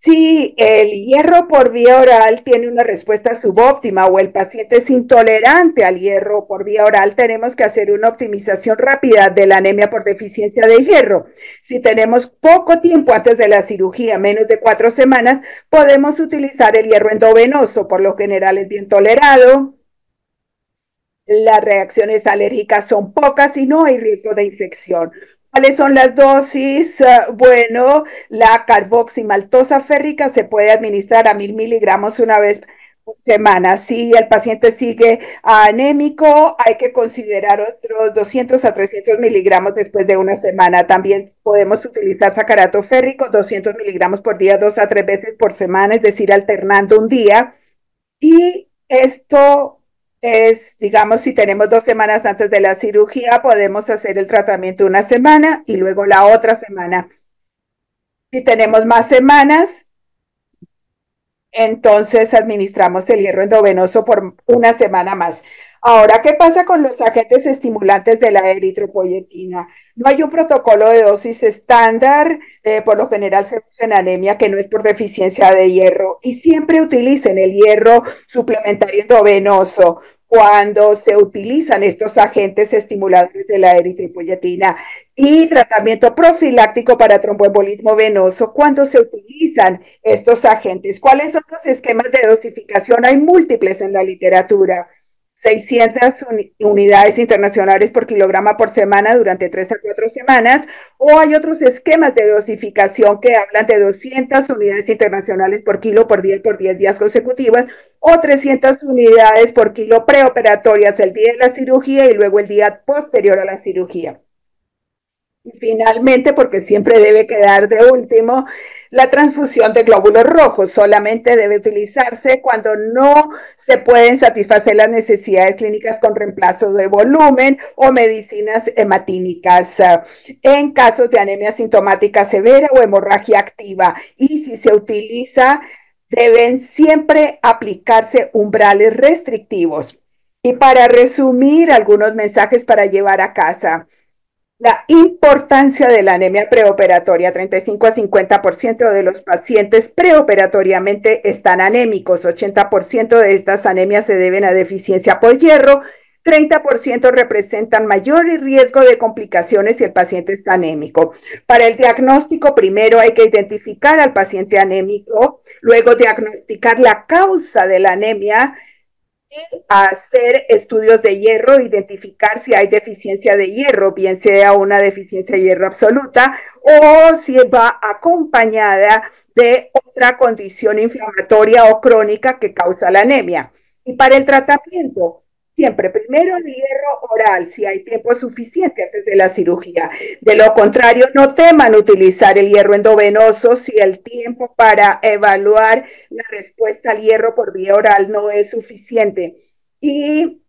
si el hierro por vía oral tiene una respuesta subóptima o el paciente es intolerante al hierro por vía oral, tenemos que hacer una optimización rápida de la anemia por deficiencia de hierro. Si tenemos poco tiempo antes de la cirugía, menos de cuatro semanas, podemos utilizar el hierro endovenoso, por lo general es bien tolerado. Las reacciones alérgicas son pocas y no hay riesgo de infección. ¿Cuáles son las dosis? Ah, bueno, la carboxymaltosa férrica se puede administrar a mil miligramos una vez por semana. Si el paciente sigue anémico, hay que considerar otros 200 a 300 miligramos después de una semana. También podemos utilizar sacarato férrico, 200 miligramos por día, dos a tres veces por semana, es decir, alternando un día. Y esto es, digamos, si tenemos dos semanas antes de la cirugía, podemos hacer el tratamiento una semana y luego la otra semana. Si tenemos más semanas, entonces administramos el hierro endovenoso por una semana más. Ahora, ¿qué pasa con los agentes estimulantes de la eritropoyetina? No hay un protocolo de dosis estándar, eh, por lo general se usa en anemia que no es por deficiencia de hierro y siempre utilicen el hierro suplementario endovenoso cuando se utilizan estos agentes estimuladores de la eritropoyetina y tratamiento profiláctico para tromboembolismo venoso cuando se utilizan estos agentes. ¿Cuáles son los esquemas de dosificación? Hay múltiples en la literatura. 600 unidades internacionales por kilograma por semana durante tres a cuatro semanas, o hay otros esquemas de dosificación que hablan de 200 unidades internacionales por kilo por 10 por 10 días consecutivas, o 300 unidades por kilo preoperatorias el día de la cirugía y luego el día posterior a la cirugía finalmente, porque siempre debe quedar de último, la transfusión de glóbulos rojos solamente debe utilizarse cuando no se pueden satisfacer las necesidades clínicas con reemplazo de volumen o medicinas hematínicas en casos de anemia sintomática severa o hemorragia activa. Y si se utiliza, deben siempre aplicarse umbrales restrictivos. Y para resumir, algunos mensajes para llevar a casa la importancia de la anemia preoperatoria. 35 a 50% de los pacientes preoperatoriamente están anémicos. 80% de estas anemias se deben a deficiencia por hierro. 30% representan mayor riesgo de complicaciones si el paciente está anémico. Para el diagnóstico, primero hay que identificar al paciente anémico, luego diagnosticar la causa de la anemia hacer estudios de hierro, identificar si hay deficiencia de hierro, bien sea una deficiencia de hierro absoluta o si va acompañada de otra condición inflamatoria o crónica que causa la anemia. Y para el tratamiento, Siempre, primero el hierro oral, si hay tiempo suficiente antes de la cirugía. De lo contrario, no teman utilizar el hierro endovenoso si el tiempo para evaluar la respuesta al hierro por vía oral no es suficiente. Y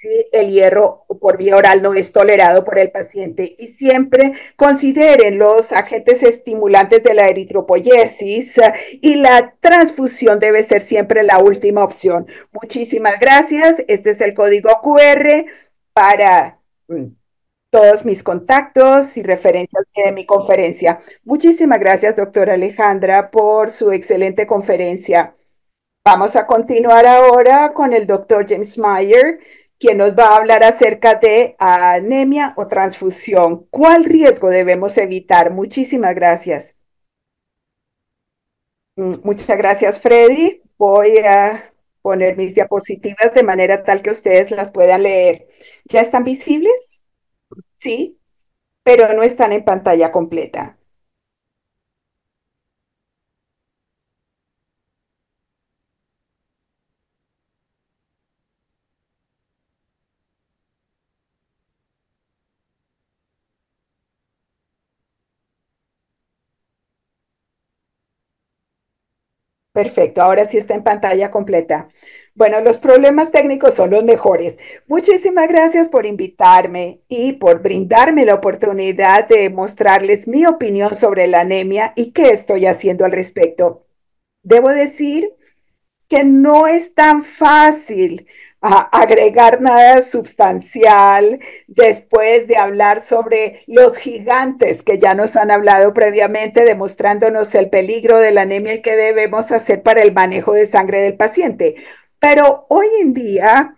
si el hierro por vía oral no es tolerado por el paciente. Y siempre consideren los agentes estimulantes de la eritropoyesis eh, y la transfusión debe ser siempre la última opción. Muchísimas gracias. Este es el código QR para mm, todos mis contactos y referencias de mi conferencia. Muchísimas gracias, doctora Alejandra, por su excelente conferencia. Vamos a continuar ahora con el doctor James Meyer, quien nos va a hablar acerca de anemia o transfusión. ¿Cuál riesgo debemos evitar? Muchísimas gracias. Mm, muchas gracias, Freddy. Voy a poner mis diapositivas de manera tal que ustedes las puedan leer. ¿Ya están visibles? Sí, pero no están en pantalla completa. Perfecto, ahora sí está en pantalla completa. Bueno, los problemas técnicos son los mejores. Muchísimas gracias por invitarme y por brindarme la oportunidad de mostrarles mi opinión sobre la anemia y qué estoy haciendo al respecto. Debo decir que no es tan fácil a agregar nada sustancial después de hablar sobre los gigantes que ya nos han hablado previamente, demostrándonos el peligro de la anemia y qué debemos hacer para el manejo de sangre del paciente. Pero hoy en día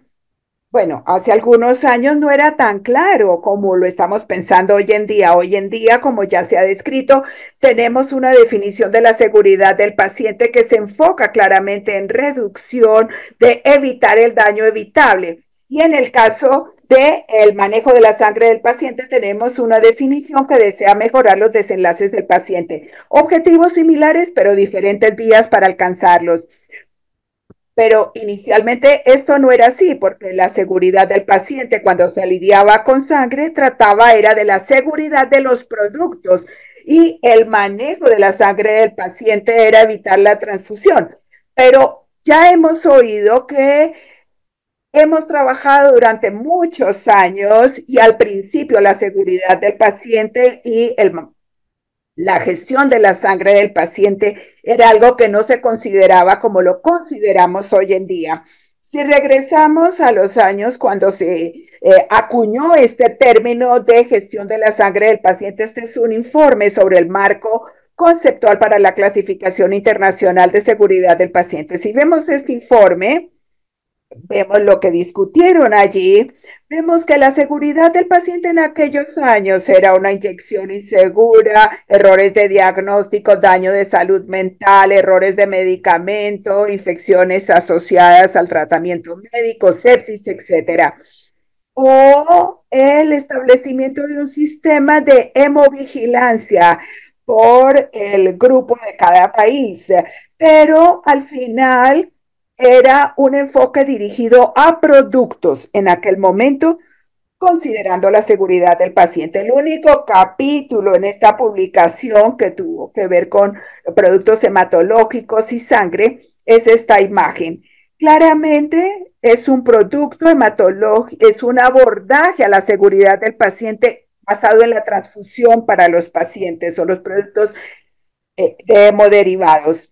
bueno, hace algunos años no era tan claro como lo estamos pensando hoy en día. Hoy en día, como ya se ha descrito, tenemos una definición de la seguridad del paciente que se enfoca claramente en reducción de evitar el daño evitable. Y en el caso del el manejo de la sangre del paciente, tenemos una definición que desea mejorar los desenlaces del paciente. Objetivos similares, pero diferentes vías para alcanzarlos. Pero inicialmente esto no era así, porque la seguridad del paciente cuando se lidiaba con sangre trataba era de la seguridad de los productos y el manejo de la sangre del paciente era evitar la transfusión. Pero ya hemos oído que hemos trabajado durante muchos años y al principio la seguridad del paciente y el la gestión de la sangre del paciente era algo que no se consideraba como lo consideramos hoy en día. Si regresamos a los años cuando se eh, acuñó este término de gestión de la sangre del paciente, este es un informe sobre el marco conceptual para la clasificación internacional de seguridad del paciente. Si vemos este informe, Vemos lo que discutieron allí. Vemos que la seguridad del paciente en aquellos años era una inyección insegura, errores de diagnóstico, daño de salud mental, errores de medicamento, infecciones asociadas al tratamiento médico, sepsis, etc. O el establecimiento de un sistema de hemovigilancia por el grupo de cada país. Pero al final era un enfoque dirigido a productos en aquel momento, considerando la seguridad del paciente. El único capítulo en esta publicación que tuvo que ver con productos hematológicos y sangre es esta imagen. Claramente es un producto hematológico, es un abordaje a la seguridad del paciente basado en la transfusión para los pacientes o los productos eh, hemoderivados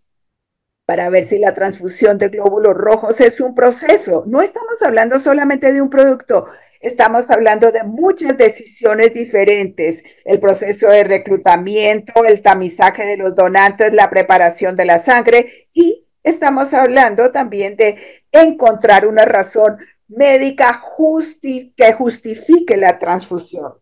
para ver si la transfusión de glóbulos rojos es un proceso. No estamos hablando solamente de un producto, estamos hablando de muchas decisiones diferentes, el proceso de reclutamiento, el tamizaje de los donantes, la preparación de la sangre y estamos hablando también de encontrar una razón médica que justifique la transfusión.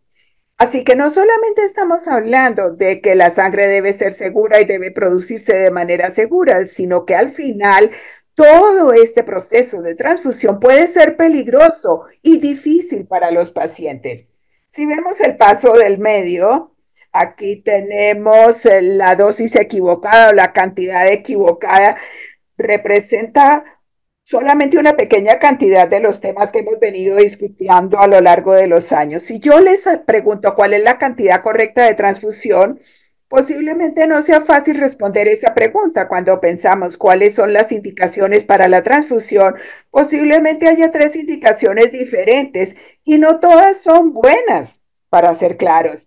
Así que no solamente estamos hablando de que la sangre debe ser segura y debe producirse de manera segura, sino que al final todo este proceso de transfusión puede ser peligroso y difícil para los pacientes. Si vemos el paso del medio, aquí tenemos eh, la dosis equivocada o la cantidad equivocada, representa solamente una pequeña cantidad de los temas que hemos venido discutiendo a lo largo de los años. Si yo les pregunto cuál es la cantidad correcta de transfusión, posiblemente no sea fácil responder esa pregunta. Cuando pensamos cuáles son las indicaciones para la transfusión, posiblemente haya tres indicaciones diferentes y no todas son buenas, para ser claros.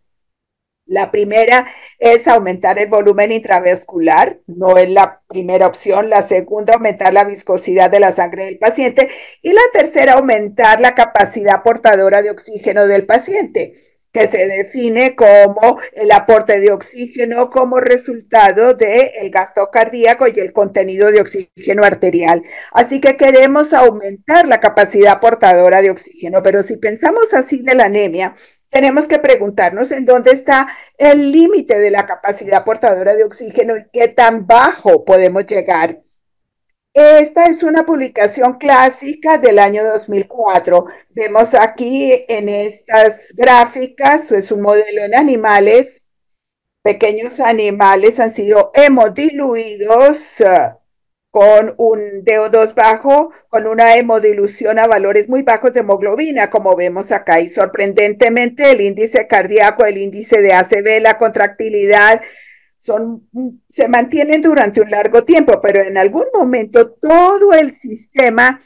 La primera es aumentar el volumen intravascular, no es la primera opción. La segunda, aumentar la viscosidad de la sangre del paciente. Y la tercera, aumentar la capacidad portadora de oxígeno del paciente que se define como el aporte de oxígeno como resultado del el gasto cardíaco y el contenido de oxígeno arterial. Así que queremos aumentar la capacidad portadora de oxígeno, pero si pensamos así de la anemia, tenemos que preguntarnos en dónde está el límite de la capacidad portadora de oxígeno y qué tan bajo podemos llegar. Esta es una publicación clásica del año 2004. Vemos aquí en estas gráficas, es un modelo en animales. Pequeños animales han sido hemodiluidos eh, con un DO2 bajo, con una hemodilución a valores muy bajos de hemoglobina, como vemos acá. Y sorprendentemente el índice cardíaco, el índice de ACV, la contractilidad, son, se mantienen durante un largo tiempo, pero en algún momento todo el sistema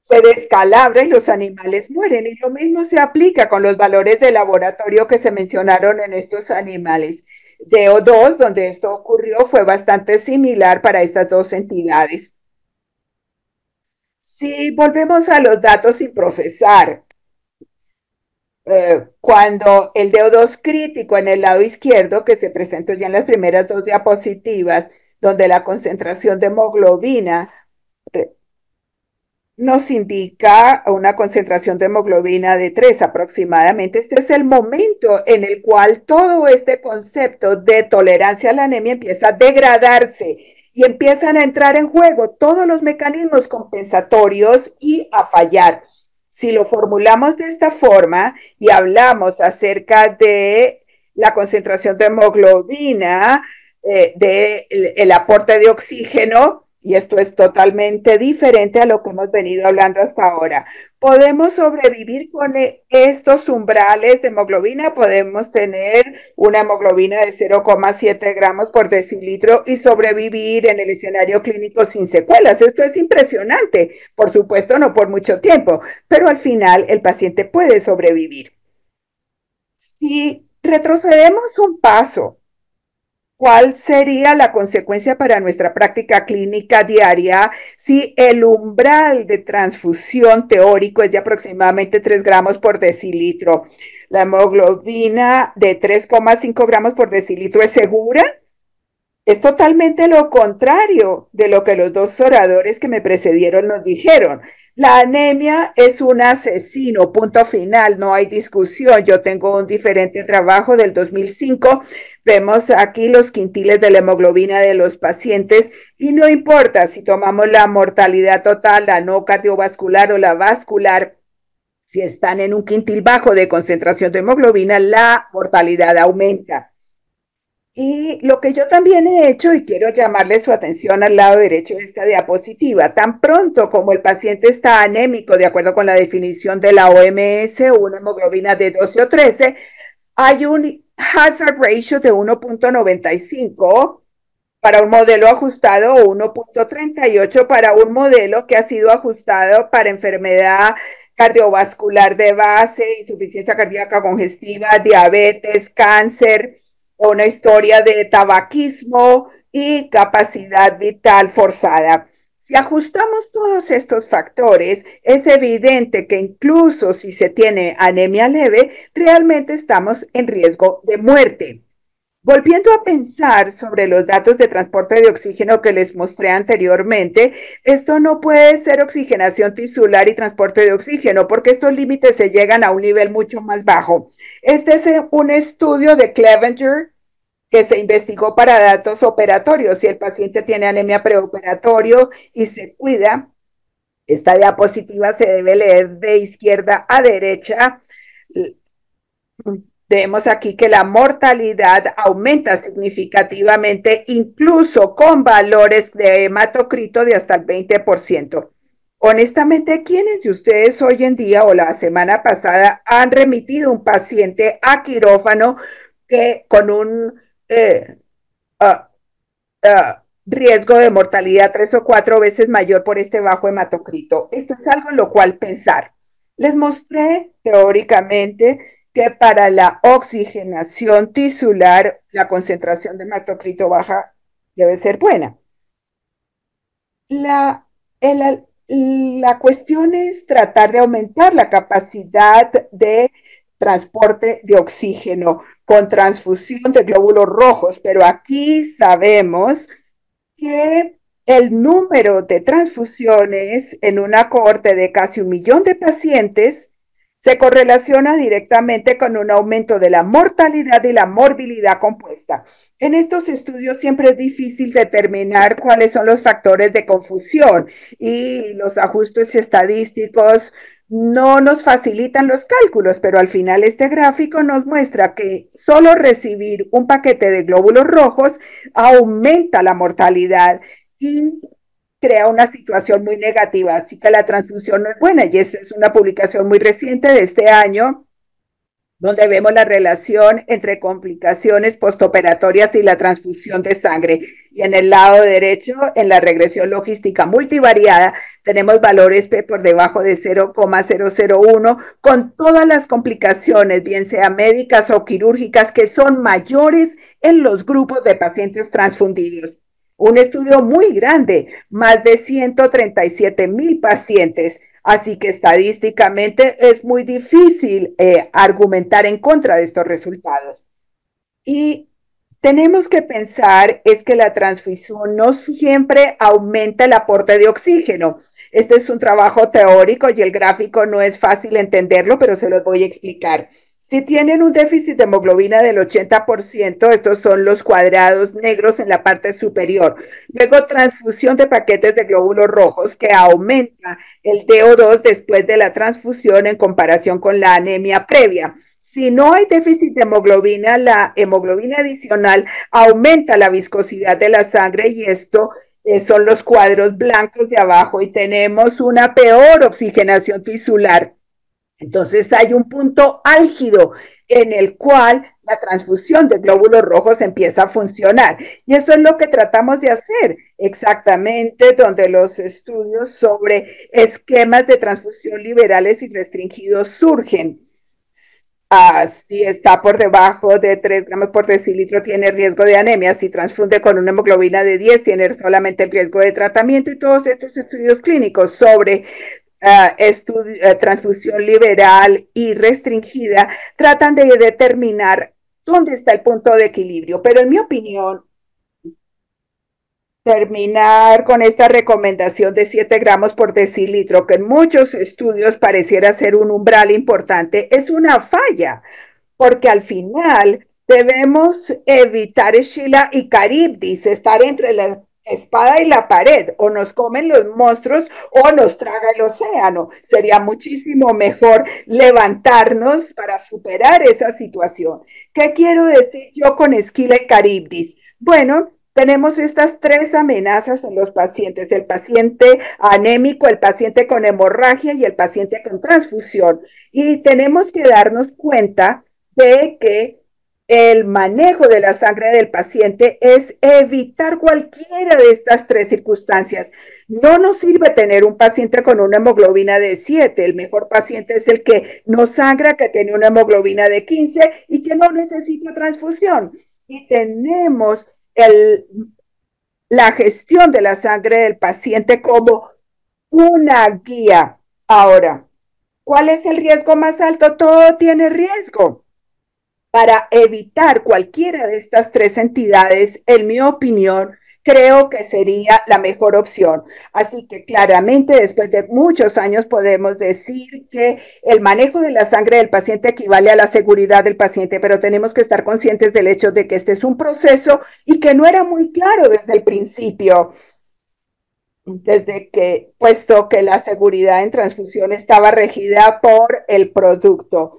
se descalabra y los animales mueren. Y lo mismo se aplica con los valores de laboratorio que se mencionaron en estos animales. DO2, donde esto ocurrió, fue bastante similar para estas dos entidades. Si volvemos a los datos sin procesar, eh, cuando el DO2 crítico en el lado izquierdo, que se presentó ya en las primeras dos diapositivas, donde la concentración de hemoglobina eh, nos indica una concentración de hemoglobina de 3 aproximadamente. Este es el momento en el cual todo este concepto de tolerancia a la anemia empieza a degradarse y empiezan a entrar en juego todos los mecanismos compensatorios y a fallar. Si lo formulamos de esta forma y hablamos acerca de la concentración de hemoglobina, del eh, de el aporte de oxígeno, y esto es totalmente diferente a lo que hemos venido hablando hasta ahora podemos sobrevivir con e, estos umbrales de hemoglobina. Podemos tener una hemoglobina de 0,7 gramos por decilitro y sobrevivir en el escenario clínico sin secuelas. Esto es impresionante. Por supuesto, no por mucho tiempo, pero al final el paciente puede sobrevivir. Si retrocedemos un paso ¿Cuál sería la consecuencia para nuestra práctica clínica diaria si el umbral de transfusión teórico es de aproximadamente 3 gramos por decilitro? ¿La hemoglobina de 3,5 gramos por decilitro es segura? Es totalmente lo contrario de lo que los dos oradores que me precedieron nos dijeron. La anemia es un asesino, punto final, no hay discusión. Yo tengo un diferente trabajo del 2005. Vemos aquí los quintiles de la hemoglobina de los pacientes y no importa si tomamos la mortalidad total, la no cardiovascular o la vascular, si están en un quintil bajo de concentración de hemoglobina, la mortalidad aumenta. Y lo que yo también he hecho, y quiero llamarle su atención al lado derecho de esta diapositiva, tan pronto como el paciente está anémico, de acuerdo con la definición de la OMS, una hemoglobina de 12 o 13, hay un hazard ratio de 1.95 para un modelo ajustado o 1.38 para un modelo que ha sido ajustado para enfermedad cardiovascular de base, insuficiencia cardíaca congestiva, diabetes, cáncer una historia de tabaquismo y capacidad vital forzada. Si ajustamos todos estos factores, es evidente que incluso si se tiene anemia leve, realmente estamos en riesgo de muerte. Volviendo a pensar sobre los datos de transporte de oxígeno que les mostré anteriormente, esto no puede ser oxigenación tisular y transporte de oxígeno porque estos límites se llegan a un nivel mucho más bajo. Este es un estudio de Clevenger que se investigó para datos operatorios. Si el paciente tiene anemia preoperatorio y se cuida, esta diapositiva se debe leer de izquierda a derecha Vemos aquí que la mortalidad aumenta significativamente, incluso con valores de hematocrito de hasta el 20%. Honestamente, ¿quiénes de ustedes hoy en día o la semana pasada han remitido un paciente a quirófano con un eh, ah, ah, riesgo de mortalidad tres o cuatro veces mayor por este bajo hematocrito? Esto es algo en lo cual pensar. Les mostré teóricamente para la oxigenación tisular la concentración de hematocrito baja debe ser buena. La, la cuestión es tratar de aumentar la capacidad de transporte de oxígeno con transfusión de glóbulos rojos, pero aquí sabemos que el número de transfusiones en una cohorte de casi un millón de pacientes se correlaciona directamente con un aumento de la mortalidad y la morbilidad compuesta. En estos estudios siempre es difícil determinar cuáles son los factores de confusión y los ajustes estadísticos no nos facilitan los cálculos, pero al final este gráfico nos muestra que solo recibir un paquete de glóbulos rojos aumenta la mortalidad y crea una situación muy negativa, así que la transfusión no es buena. Y esta es una publicación muy reciente de este año, donde vemos la relación entre complicaciones postoperatorias y la transfusión de sangre. Y en el lado derecho, en la regresión logística multivariada, tenemos valores P por debajo de 0,001 con todas las complicaciones, bien sea médicas o quirúrgicas, que son mayores en los grupos de pacientes transfundidos un estudio muy grande, más de 137 mil pacientes. Así que estadísticamente es muy difícil eh, argumentar en contra de estos resultados. Y tenemos que pensar es que la transfusión no siempre aumenta el aporte de oxígeno. Este es un trabajo teórico y el gráfico no es fácil entenderlo, pero se los voy a explicar. Si tienen un déficit de hemoglobina del 80%, estos son los cuadrados negros en la parte superior. Luego, transfusión de paquetes de glóbulos rojos que aumenta el TO2 después de la transfusión en comparación con la anemia previa. Si no hay déficit de hemoglobina, la hemoglobina adicional aumenta la viscosidad de la sangre y esto eh, son los cuadros blancos de abajo y tenemos una peor oxigenación tisular entonces hay un punto álgido en el cual la transfusión de glóbulos rojos empieza a funcionar. Y esto es lo que tratamos de hacer exactamente, donde los estudios sobre esquemas de transfusión liberales y restringidos surgen. si está por debajo de 3 gramos por decilitro, tiene riesgo de anemia. Si transfunde con una hemoglobina de 10, tiene solamente el riesgo de tratamiento. Y todos estos estudios clínicos sobre uh, transfusión liberal y restringida tratan de determinar dónde está el punto de equilibrio. Pero en mi opinión, terminar con esta recomendación de 7 gramos por decilitro, que en muchos estudios pareciera ser un umbral importante, es una falla, porque al final debemos evitar Sheila y Caribdis, estar entre las espada y la pared, o nos comen los monstruos o nos traga el océano. Sería muchísimo mejor levantarnos para superar esa situación. ¿Qué quiero decir yo con esquila y caribdis? Bueno, tenemos estas tres amenazas en los pacientes, el paciente anémico, el paciente con hemorragia y el paciente con transfusión. Y tenemos que darnos cuenta de que el manejo de la sangre del paciente es evitar cualquiera de estas tres circunstancias. No nos sirve tener un paciente con una hemoglobina de 7. El mejor paciente es el que no sangra, que tiene una hemoglobina de 15 y que no necesita transfusión. Y tenemos el, la gestión de la sangre del paciente como una guía. Ahora, ¿cuál es el riesgo más alto? Todo tiene riesgo para evitar cualquiera de estas tres entidades, en mi opinión, creo que sería la mejor opción. Así que claramente después de muchos años podemos decir que el manejo de la sangre del paciente equivale a la seguridad del paciente, pero tenemos que estar conscientes del hecho de que este es un proceso y que no era muy claro desde el principio desde que, puesto que la seguridad en transfusión estaba regida por el producto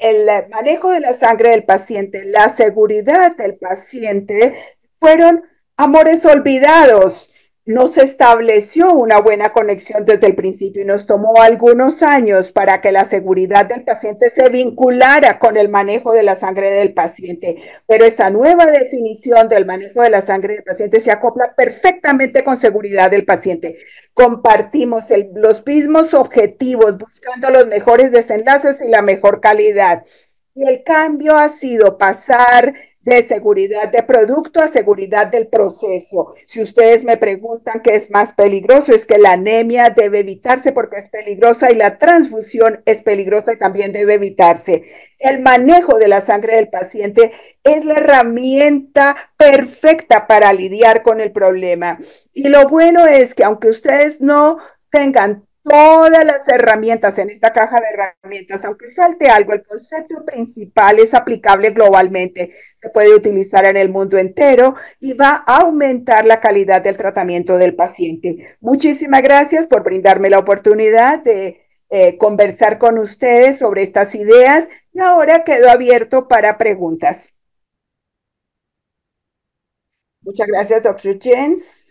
el, manejo de la sangre del paciente, la seguridad del paciente, fueron amores olvidados no se estableció una buena conexión desde el principio y nos tomó algunos años para que la seguridad del paciente se vinculara con el manejo de la sangre del paciente. Pero esta nueva definición del manejo de la sangre del paciente se acopla perfectamente con seguridad del paciente. Compartimos los mismos objetivos, buscando los mejores desenlaces y la mejor calidad. Y el cambio ha sido pasar de seguridad de producto a seguridad del proceso. Si ustedes me preguntan qué es más peligroso, es que la anemia debe evitarse porque es peligrosa y la transfusión es peligrosa y también debe evitarse. El manejo de la sangre del paciente es la herramienta perfecta para lidiar con el problema. Y lo bueno es que aunque ustedes no tengan todas las herramientas en esta caja de herramientas, aunque falte algo, el concepto principal es aplicable globalmente se puede utilizar en el mundo entero y va a aumentar la calidad del tratamiento del paciente. Muchísimas gracias por brindarme la oportunidad de eh, conversar con ustedes sobre estas ideas y ahora quedo abierto para preguntas. Muchas gracias, doctor Jens.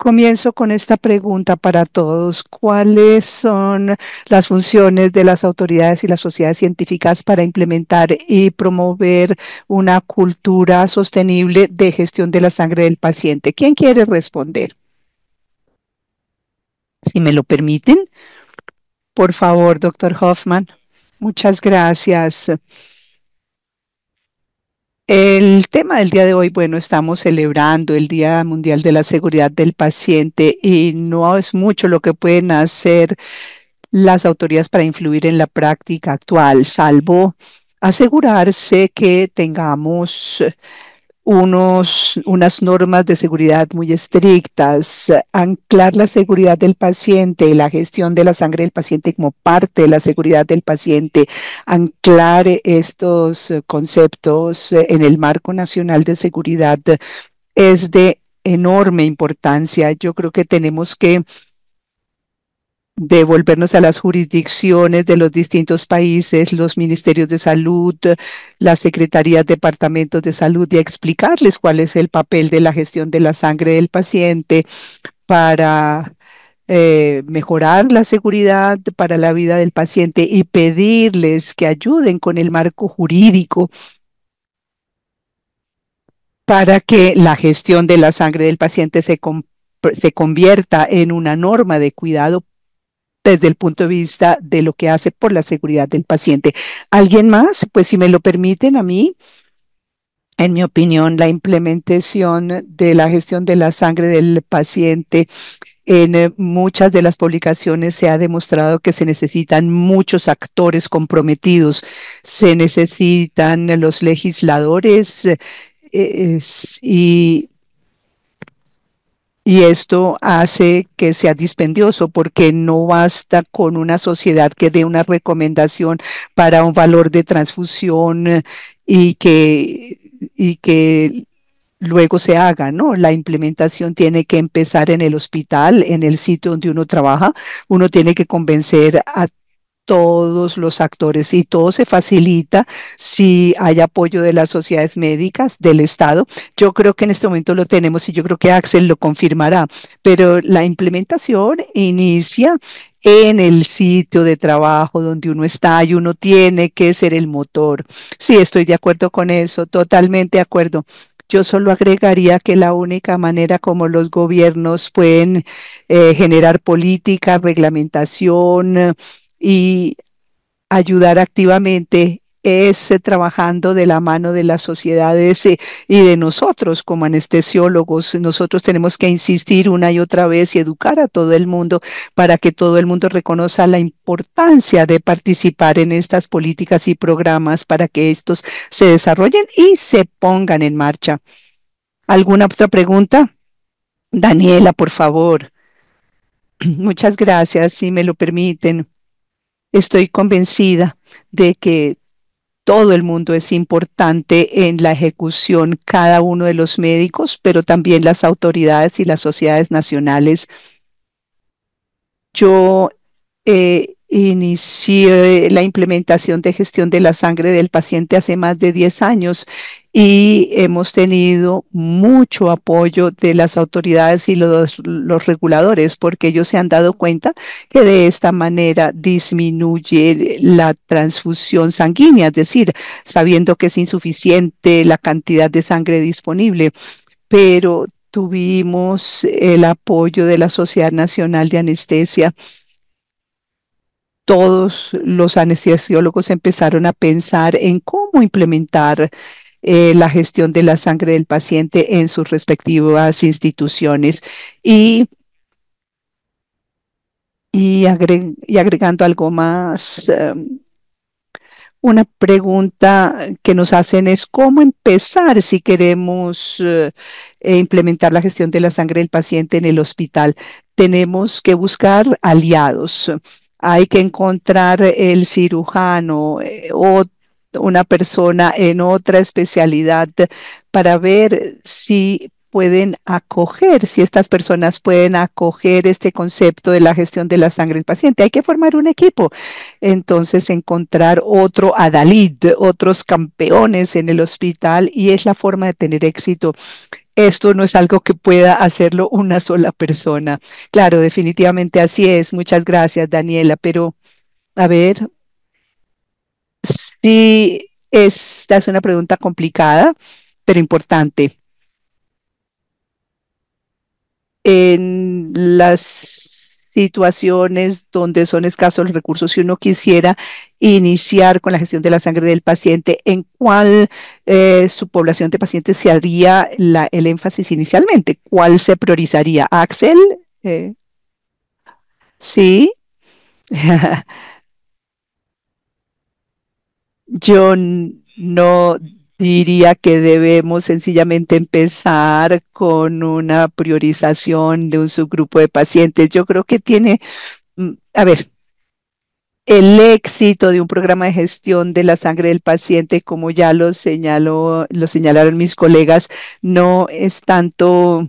Comienzo con esta pregunta para todos. ¿Cuáles son las funciones de las autoridades y las sociedades científicas para implementar y promover una cultura sostenible de gestión de la sangre del paciente? ¿Quién quiere responder? Si me lo permiten. Por favor, doctor Hoffman. Muchas gracias. Gracias. El tema del día de hoy, bueno, estamos celebrando el Día Mundial de la Seguridad del Paciente y no es mucho lo que pueden hacer las autoridades para influir en la práctica actual, salvo asegurarse que tengamos unos, unas normas de seguridad muy estrictas, anclar la seguridad del paciente, la gestión de la sangre del paciente como parte de la seguridad del paciente, anclar estos conceptos en el marco nacional de seguridad es de enorme importancia. Yo creo que tenemos que devolvernos a las jurisdicciones de los distintos países, los ministerios de salud, las secretarías, departamentos de salud y explicarles cuál es el papel de la gestión de la sangre del paciente para eh, mejorar la seguridad para la vida del paciente y pedirles que ayuden con el marco jurídico para que la gestión de la sangre del paciente se convierta en una norma de cuidado desde el punto de vista de lo que hace por la seguridad del paciente. ¿Alguien más? Pues si me lo permiten a mí. En mi opinión, la implementación de la gestión de la sangre del paciente en eh, muchas de las publicaciones se ha demostrado que se necesitan muchos actores comprometidos, se necesitan los legisladores eh, y y esto hace que sea dispendioso porque no basta con una sociedad que dé una recomendación para un valor de transfusión eh, y que, y que luego se haga, ¿no? La implementación tiene que empezar en el hospital, en el sitio donde uno trabaja. Uno tiene que convencer a todos los actores y todo se facilita si hay apoyo de las sociedades médicas, del Estado. Yo creo que en este momento lo tenemos y yo creo que Axel lo confirmará, pero la implementación inicia en el sitio de trabajo donde uno está y uno tiene que ser el motor. Sí, estoy de acuerdo con eso, totalmente de acuerdo. Yo solo agregaría que la única manera como los gobiernos pueden eh, generar política, reglamentación, y ayudar activamente es trabajando de la mano de las sociedades eh, y de nosotros como anestesiólogos. Nosotros tenemos que insistir una y otra vez y educar a todo el mundo para que todo el mundo reconozca la importancia de participar en estas políticas y programas para que estos se desarrollen y se pongan en marcha. ¿Alguna otra pregunta? Daniela, por favor. Muchas gracias, si me lo permiten. Estoy convencida de que todo el mundo es importante en la ejecución, cada uno de los médicos, pero también las autoridades y las sociedades nacionales. Yo eh, Inicié eh, la implementación de gestión de la sangre del paciente hace más de 10 años y hemos tenido mucho apoyo de las autoridades y los, los, reguladores porque ellos se han dado cuenta que de esta manera disminuye la transfusión sanguínea, es decir, sabiendo que es insuficiente la cantidad de sangre disponible. Pero tuvimos el apoyo de la Sociedad Nacional de Anestesia todos los anestesiólogos empezaron a pensar en cómo implementar eh, la gestión de la sangre del paciente en sus respectivas instituciones y, y, agregando algo más. Em, una pregunta que nos hacen es cómo empezar si queremos eh, implementar la gestión de la sangre del paciente en el hospital. Tenemos que buscar aliados hay que encontrar el cirujano eh, o una persona en otra especialidad para ver si pueden acoger, si estas personas pueden acoger este concepto de la gestión de la sangre del paciente. Hay que formar un equipo. Entonces, encontrar otro adalid, otros campeones en el hospital y es la forma de tener éxito esto no es algo que pueda hacerlo una sola persona. Claro, definitivamente así es. Muchas gracias, Daniela. Pero, a ver, sí, esta es una pregunta complicada, pero importante. En las situaciones donde son escasos los recursos, si uno quisiera iniciar con la gestión de la sangre del paciente, ¿en cuál eh, su población de pacientes se haría el énfasis inicialmente? ¿Cuál se priorizaría? ¿Axel? Eh, sí. Yo no diría que debemos sencillamente empezar con una priorización de un subgrupo de pacientes. Yo creo que tiene, mm, a ver, el éxito de un programa de gestión de la sangre del paciente, como ya lo señaló, lo señalaron mis colegas, no es tanto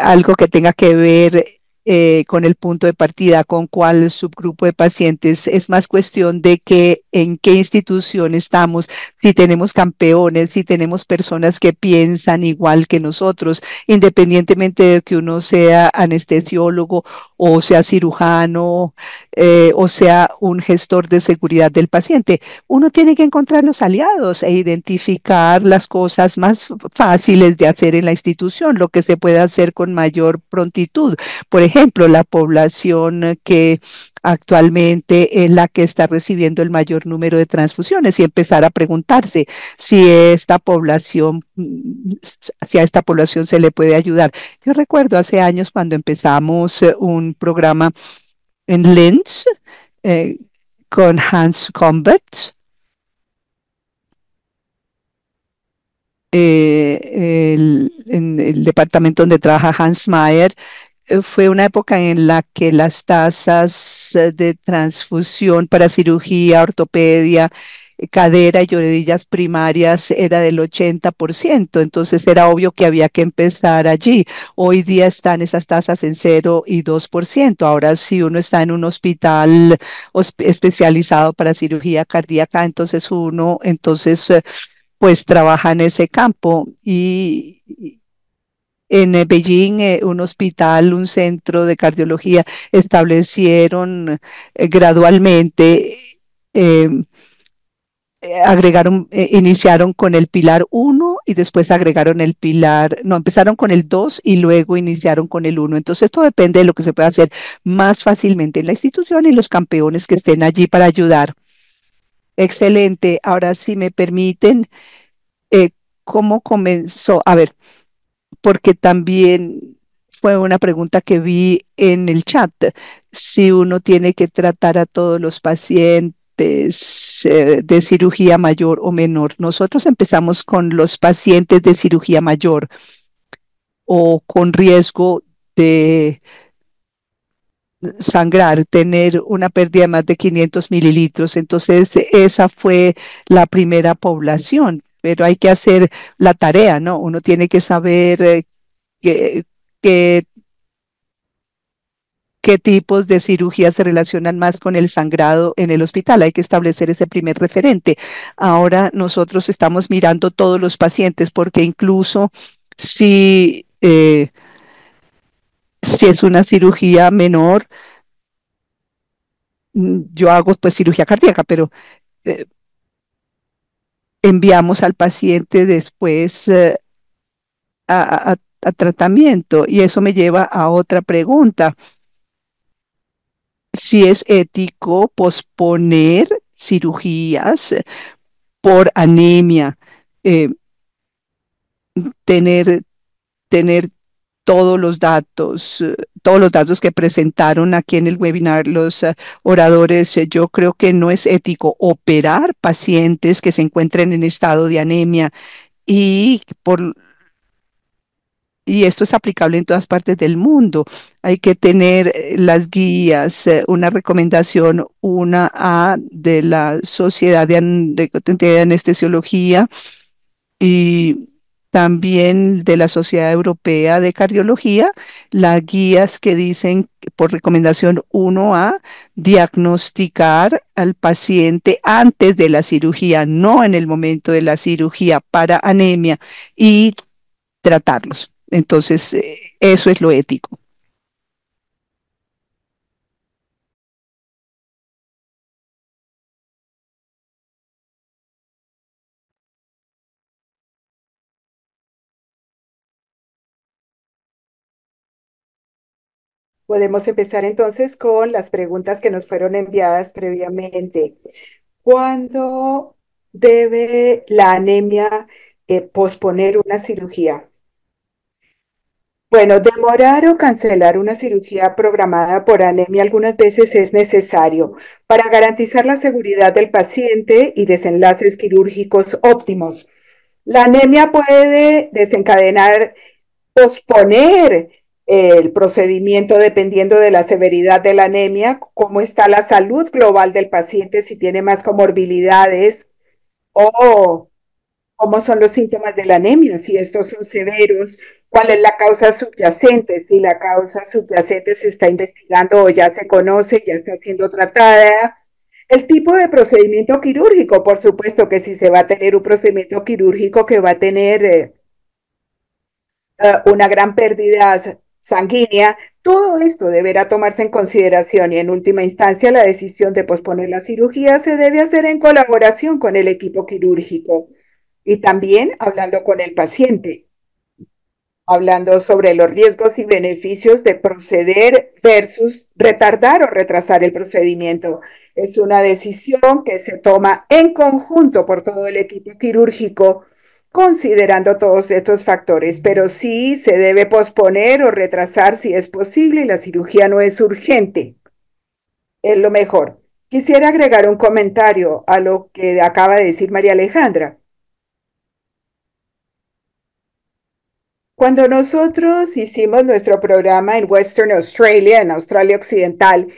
algo que tenga que ver eh, con el punto de partida, con cuál subgrupo de pacientes. Es más cuestión de que en qué institución estamos, si tenemos campeones, si tenemos personas que piensan igual que nosotros, independientemente de que uno sea anestesiólogo o sea cirujano eh, o sea un gestor de seguridad del paciente. Uno tiene que encontrar los aliados e identificar las cosas más fáciles de hacer en la institución, lo que se puede hacer con mayor prontitud. Por ejemplo, ejemplo, la población eh, que actualmente es la que está recibiendo el mayor número de transfusiones y empezar a preguntarse si esta población, mm, si a esta población se le puede ayudar. Yo recuerdo hace años cuando empezamos eh, un programa en Linz eh, con Hans Combert, en el departamento donde trabaja Hans Mayer, eh, fue una época en la que las tasas eh, de transfusión para cirugía, ortopedia, eh, cadera y rodillas primarias era del 80%, entonces era obvio que había que empezar allí. Hoy día están esas tasas en 0 y 2%. Ahora si uno está en un hospital especializado para cirugía cardíaca, entonces uno entonces pues trabaja en ese campo y, en eh, Beijing eh, un hospital, un centro de cardiología, establecieron eh, gradualmente agregaron, iniciaron con el pilar 1 y después agregaron el pilar, no, empezaron con el 2 y luego iniciaron con el 1. Entonces, esto depende de lo que se pueda hacer más fácilmente en la institución y los campeones que estén allí para ayudar. Excelente. Ahora, si me permiten, ¿cómo comenzó? A ver, porque también fue una pregunta que vi en el chat, si uno tiene que tratar a todos los pacientes eh, de cirugía mayor o menor. Nosotros empezamos con los pacientes de cirugía mayor o con riesgo de sangrar, tener una pérdida de más de 500 mililitros. Entonces, esa fue la primera población pero hay que hacer la tarea, ¿no? Uno tiene que saber eh, qué, qué, tipos de cirugías se relacionan más con el sangrado en el hospital. Hay que establecer ese primer referente. Ahora nosotros estamos mirando todos los pacientes porque incluso si, eh, si es una cirugía menor, mm, yo hago pues cirugía cardíaca, pero eh, enviamos al paciente después eh, a, tratamiento. Y eso me lleva a otra pregunta. Si es ético posponer cirugías por anemia, eh, tener, tener todos los datos eh, todos los datos que presentaron aquí en el webinar los eh, oradores, eh, yo creo que no es ético operar pacientes que se encuentren en estado de anemia y por y esto es aplicable en todas partes del mundo. Hay que tener eh, las guías, una recomendación, una A de la Sociedad de, Anestesiología y también de la Sociedad Europea de Cardiología, las guías que dicen por recomendación 1A, diagnosticar al paciente antes de la cirugía, no en el momento de la cirugía para anemia y tratarlos. Entonces, eh, eso es lo ético. Podemos empezar entonces con las preguntas que nos fueron enviadas previamente. ¿Cuándo debe la anemia eh, posponer una cirugía? Bueno, demorar o cancelar una cirugía programada por anemia algunas veces es necesario para garantizar la seguridad del paciente y desenlaces quirúrgicos óptimos. La anemia puede desencadenar, posponer el procedimiento dependiendo de la severidad de la anemia, cómo está la salud global del paciente, si tiene más comorbilidades o cómo son los síntomas de la anemia, si estos son severos, cuál es la causa subyacente, si la causa subyacente se está investigando o ya se conoce, ya está siendo tratada. El tipo de procedimiento quirúrgico, por supuesto que si se va a tener un procedimiento quirúrgico que va a tener... Eh, eh, una gran pérdida sanguínea, todo esto deberá tomarse en consideración y en última instancia la decisión de posponer la cirugía se debe hacer en colaboración con el equipo quirúrgico y también hablando con el paciente, hablando sobre los riesgos y beneficios de proceder versus retardar o retrasar el procedimiento. Es una decisión que se toma en conjunto por todo el equipo quirúrgico considerando todos estos factores, pero sí se debe posponer o retrasar si es posible y la cirugía no es urgente. Es lo mejor. Quisiera agregar un comentario a lo que acaba de decir María Alejandra. Cuando nosotros hicimos nuestro programa en Western Australia, en Australia Occidental,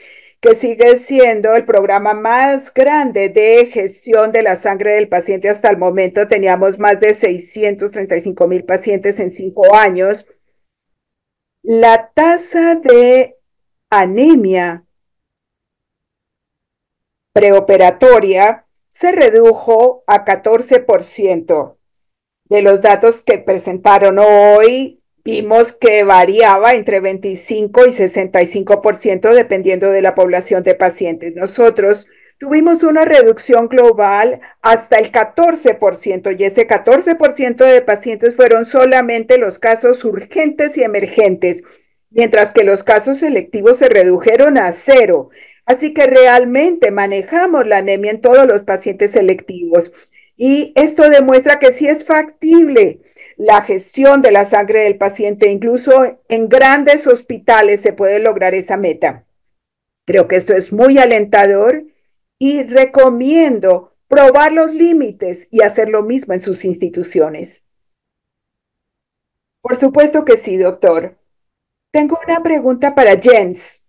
que sigue siendo el programa más grande de gestión de la sangre del paciente hasta el momento. Teníamos más de 635 mil pacientes en cinco años. La tasa de anemia preoperatoria se redujo a 14% de los datos que presentaron hoy Vimos que variaba entre 25 y 65% dependiendo de la población de pacientes. Nosotros tuvimos una reducción global hasta el 14% y ese 14% de pacientes fueron solamente los casos urgentes y emergentes, mientras que los casos selectivos se redujeron a cero. Así que realmente manejamos la anemia en todos los pacientes selectivos. Y esto demuestra que sí es factible la gestión de la sangre del paciente. Incluso en grandes hospitales se puede lograr esa meta. Creo que esto es muy alentador y recomiendo probar los límites y hacer lo mismo en sus instituciones. Por supuesto que sí, doctor. Tengo una pregunta para Jens.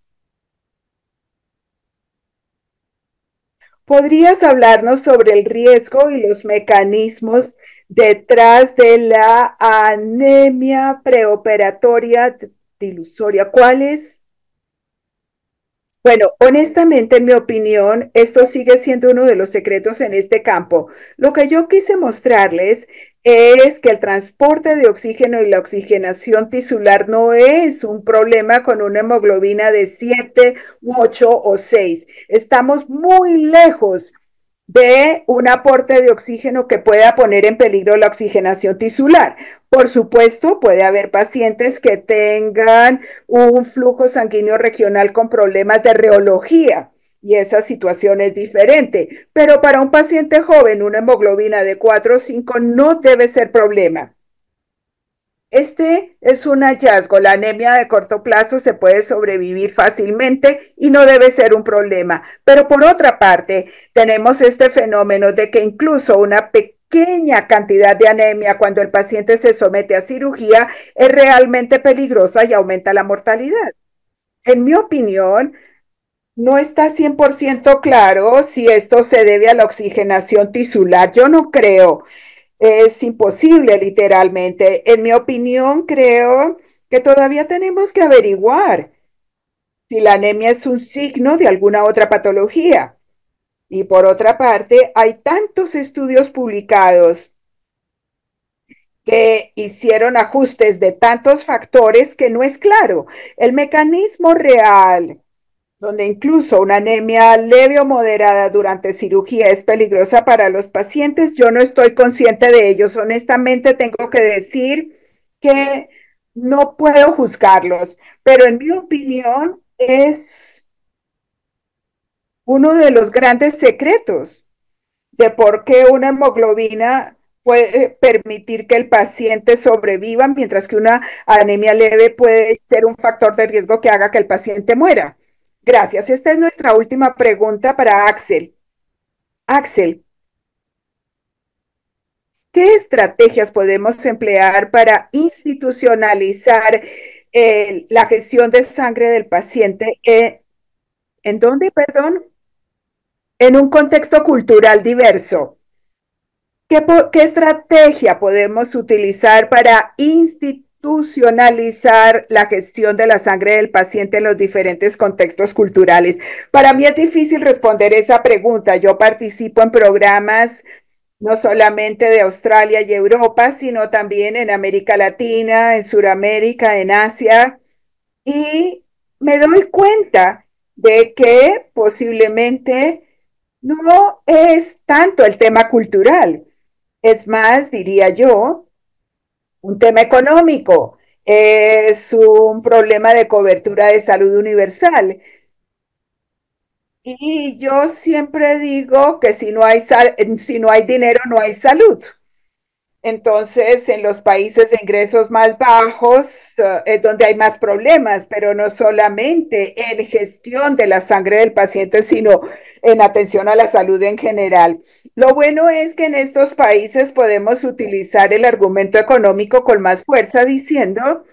¿Podrías hablarnos sobre el riesgo y los mecanismos detrás de la anemia preoperatoria dilusoria. ¿Cuál es? Bueno, honestamente, en mi opinión, esto sigue siendo uno de los secretos en este campo. Lo que yo quise mostrarles es que el transporte de oxígeno y la oxigenación tisular no es un problema con una hemoglobina de 7, 8 o 6. Estamos muy lejos de un aporte de oxígeno que pueda poner en peligro la oxigenación tisular. Por supuesto, puede haber pacientes que tengan un flujo sanguíneo regional con problemas de reología y esa situación es diferente, pero para un paciente joven una hemoglobina de 4 o 5 no debe ser problema. Este es un hallazgo. La anemia de corto plazo se puede sobrevivir fácilmente y no debe ser un problema. Pero por otra parte, tenemos este fenómeno de que incluso una pequeña cantidad de anemia cuando el paciente se somete a cirugía es realmente peligrosa y aumenta la mortalidad. En mi opinión, no está 100% claro si esto se debe a la oxigenación tisular. Yo no creo es imposible literalmente. En mi opinión, creo que todavía tenemos que averiguar si la anemia es un signo de alguna otra patología. Y por otra parte, hay tantos estudios publicados que hicieron ajustes de tantos factores que no es claro el mecanismo real donde incluso una anemia leve o moderada durante cirugía es peligrosa para los pacientes. Yo no estoy consciente de ellos. Honestamente, tengo que decir que no puedo juzgarlos, pero en mi opinión es uno de los grandes secretos de por qué una hemoglobina puede permitir que el paciente sobreviva, mientras que una anemia leve puede ser un factor de riesgo que haga que el paciente muera. Gracias. Esta es nuestra última pregunta para Axel. Axel, ¿qué estrategias podemos emplear para institucionalizar eh, la gestión de sangre del paciente? ¿En dónde, perdón? En un contexto cultural diverso. ¿Qué, ¿Qué estrategia podemos utilizar para institucionalizar institucionalizar la gestión de la sangre del paciente en los diferentes contextos culturales. Para mí es difícil responder esa pregunta. Yo participo en programas no solamente de Australia y Europa, sino también en América Latina, en Sudamérica, en Asia. Y me doy cuenta de que posiblemente no es tanto el tema cultural, es más, diría yo, un tema económico, es un problema de cobertura de salud universal. Y yo siempre digo que si no hay, si no hay dinero, no hay salud. Entonces, en los países de ingresos más bajos eh, es donde hay más problemas, pero no solamente en gestión de la sangre del paciente, sino en atención a la salud en general. Lo bueno es que en estos países podemos utilizar el argumento económico con más fuerza diciendo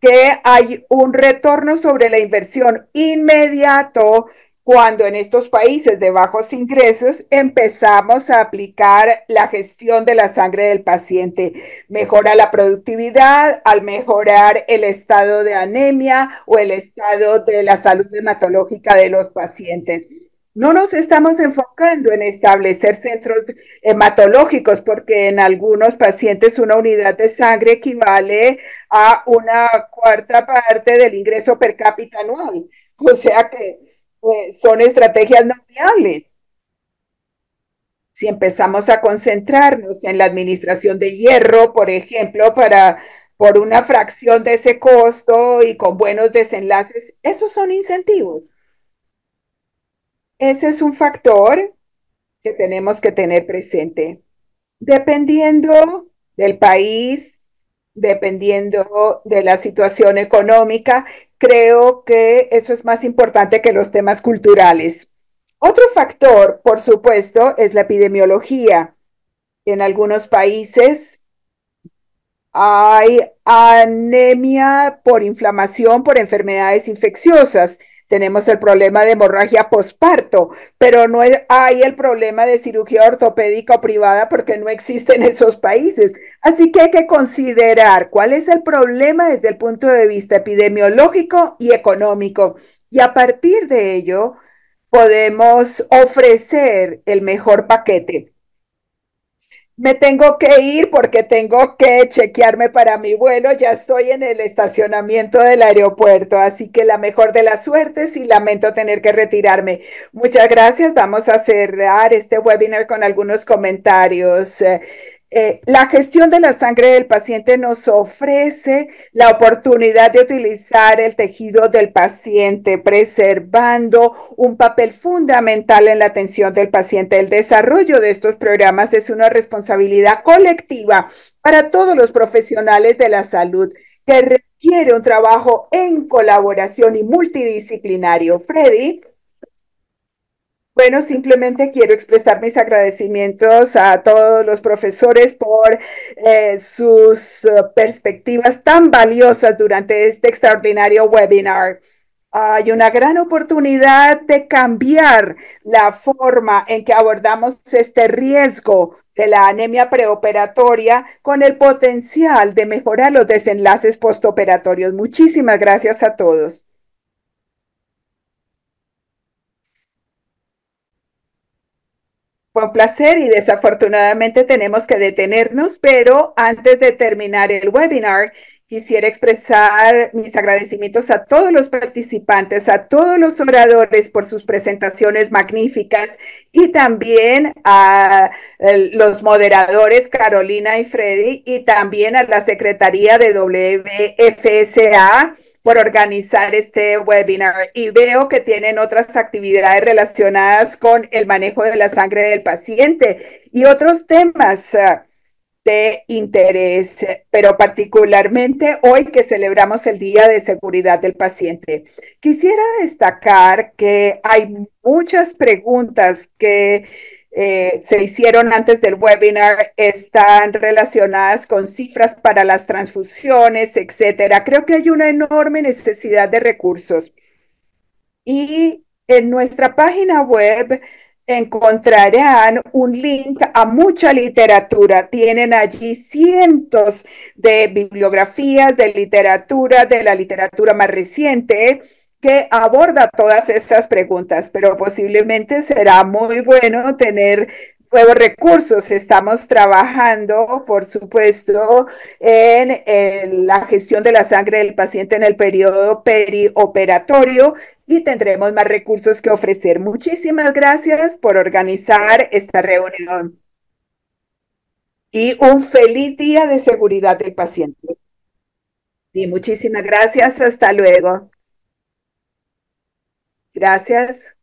que hay un retorno sobre la inversión inmediato cuando en estos países de bajos ingresos empezamos a aplicar la gestión de la sangre del paciente. Mejora la productividad al mejorar el estado de anemia o el estado de la salud hematológica de los pacientes. No nos estamos enfocando en establecer centros hematológicos porque en algunos pacientes una unidad de sangre equivale a una cuarta parte del ingreso per cápita anual. O sea que pues, son estrategias no viables. Si empezamos a concentrarnos en la administración de hierro, por ejemplo, para por una fracción de ese costo y con buenos desenlaces, esos son incentivos. Ese es un factor que tenemos que tener presente. Dependiendo del país, dependiendo de la situación económica, creo que eso es más importante que los temas culturales. Otro factor, por supuesto, es la epidemiología. En algunos países hay anemia por inflamación, por enfermedades infecciosas. Tenemos el problema de hemorragia posparto, pero no hay el problema de cirugía ortopédica o privada porque no existe en esos países. Así que hay que considerar cuál es el problema desde el punto de vista epidemiológico y económico. Y a partir de ello, podemos ofrecer el mejor paquete me tengo que ir porque tengo que chequearme para mi vuelo. Ya estoy en el estacionamiento del aeropuerto, así que la mejor de las suertes y lamento tener que retirarme. Muchas gracias. Vamos a cerrar este webinar con algunos comentarios. Eh, eh, la gestión de la sangre del paciente nos ofrece la oportunidad de utilizar el tejido del paciente, preservando un papel fundamental en la atención del paciente. El desarrollo de estos programas es una responsabilidad colectiva para todos los profesionales de la salud que requiere un trabajo en colaboración y multidisciplinario. Freddy. Bueno, simplemente quiero expresar mis agradecimientos a todos los profesores por eh, sus eh, perspectivas tan valiosas durante este extraordinario webinar. Hay una gran oportunidad de cambiar la forma en que abordamos este riesgo de la anemia preoperatoria con el potencial de mejorar los desenlaces postoperatorios. Muchísimas gracias a todos. un placer y desafortunadamente tenemos que detenernos, pero antes de terminar el webinar, quisiera expresar mis agradecimientos a todos los participantes, a todos los oradores por sus presentaciones magníficas y también a los moderadores Carolina y Freddy y también a la Secretaría de WFSA por organizar este webinar y veo que tienen otras actividades relacionadas con el manejo de la sangre del paciente y otros temas ah, de interés, pero particularmente hoy que celebramos el Día de Seguridad del Paciente. Quisiera destacar que hay muchas preguntas que eh, se hicieron antes del webinar están relacionadas con cifras para las transfusiones, etcétera. Creo que hay una enorme necesidad de recursos. Y en nuestra página web encontrarán un link a mucha literatura. Tienen allí cientos de bibliografías, de literatura, de la literatura más reciente que aborda todas estas preguntas, pero posiblemente será muy bueno tener nuevos recursos. Estamos trabajando, por supuesto, en, la gestión de la sangre del paciente en el periodo perioperatorio y tendremos más recursos que ofrecer. Muchísimas gracias por organizar esta reunión. Y un feliz día de seguridad del paciente. Y muchísimas gracias. Hasta luego. Gracias.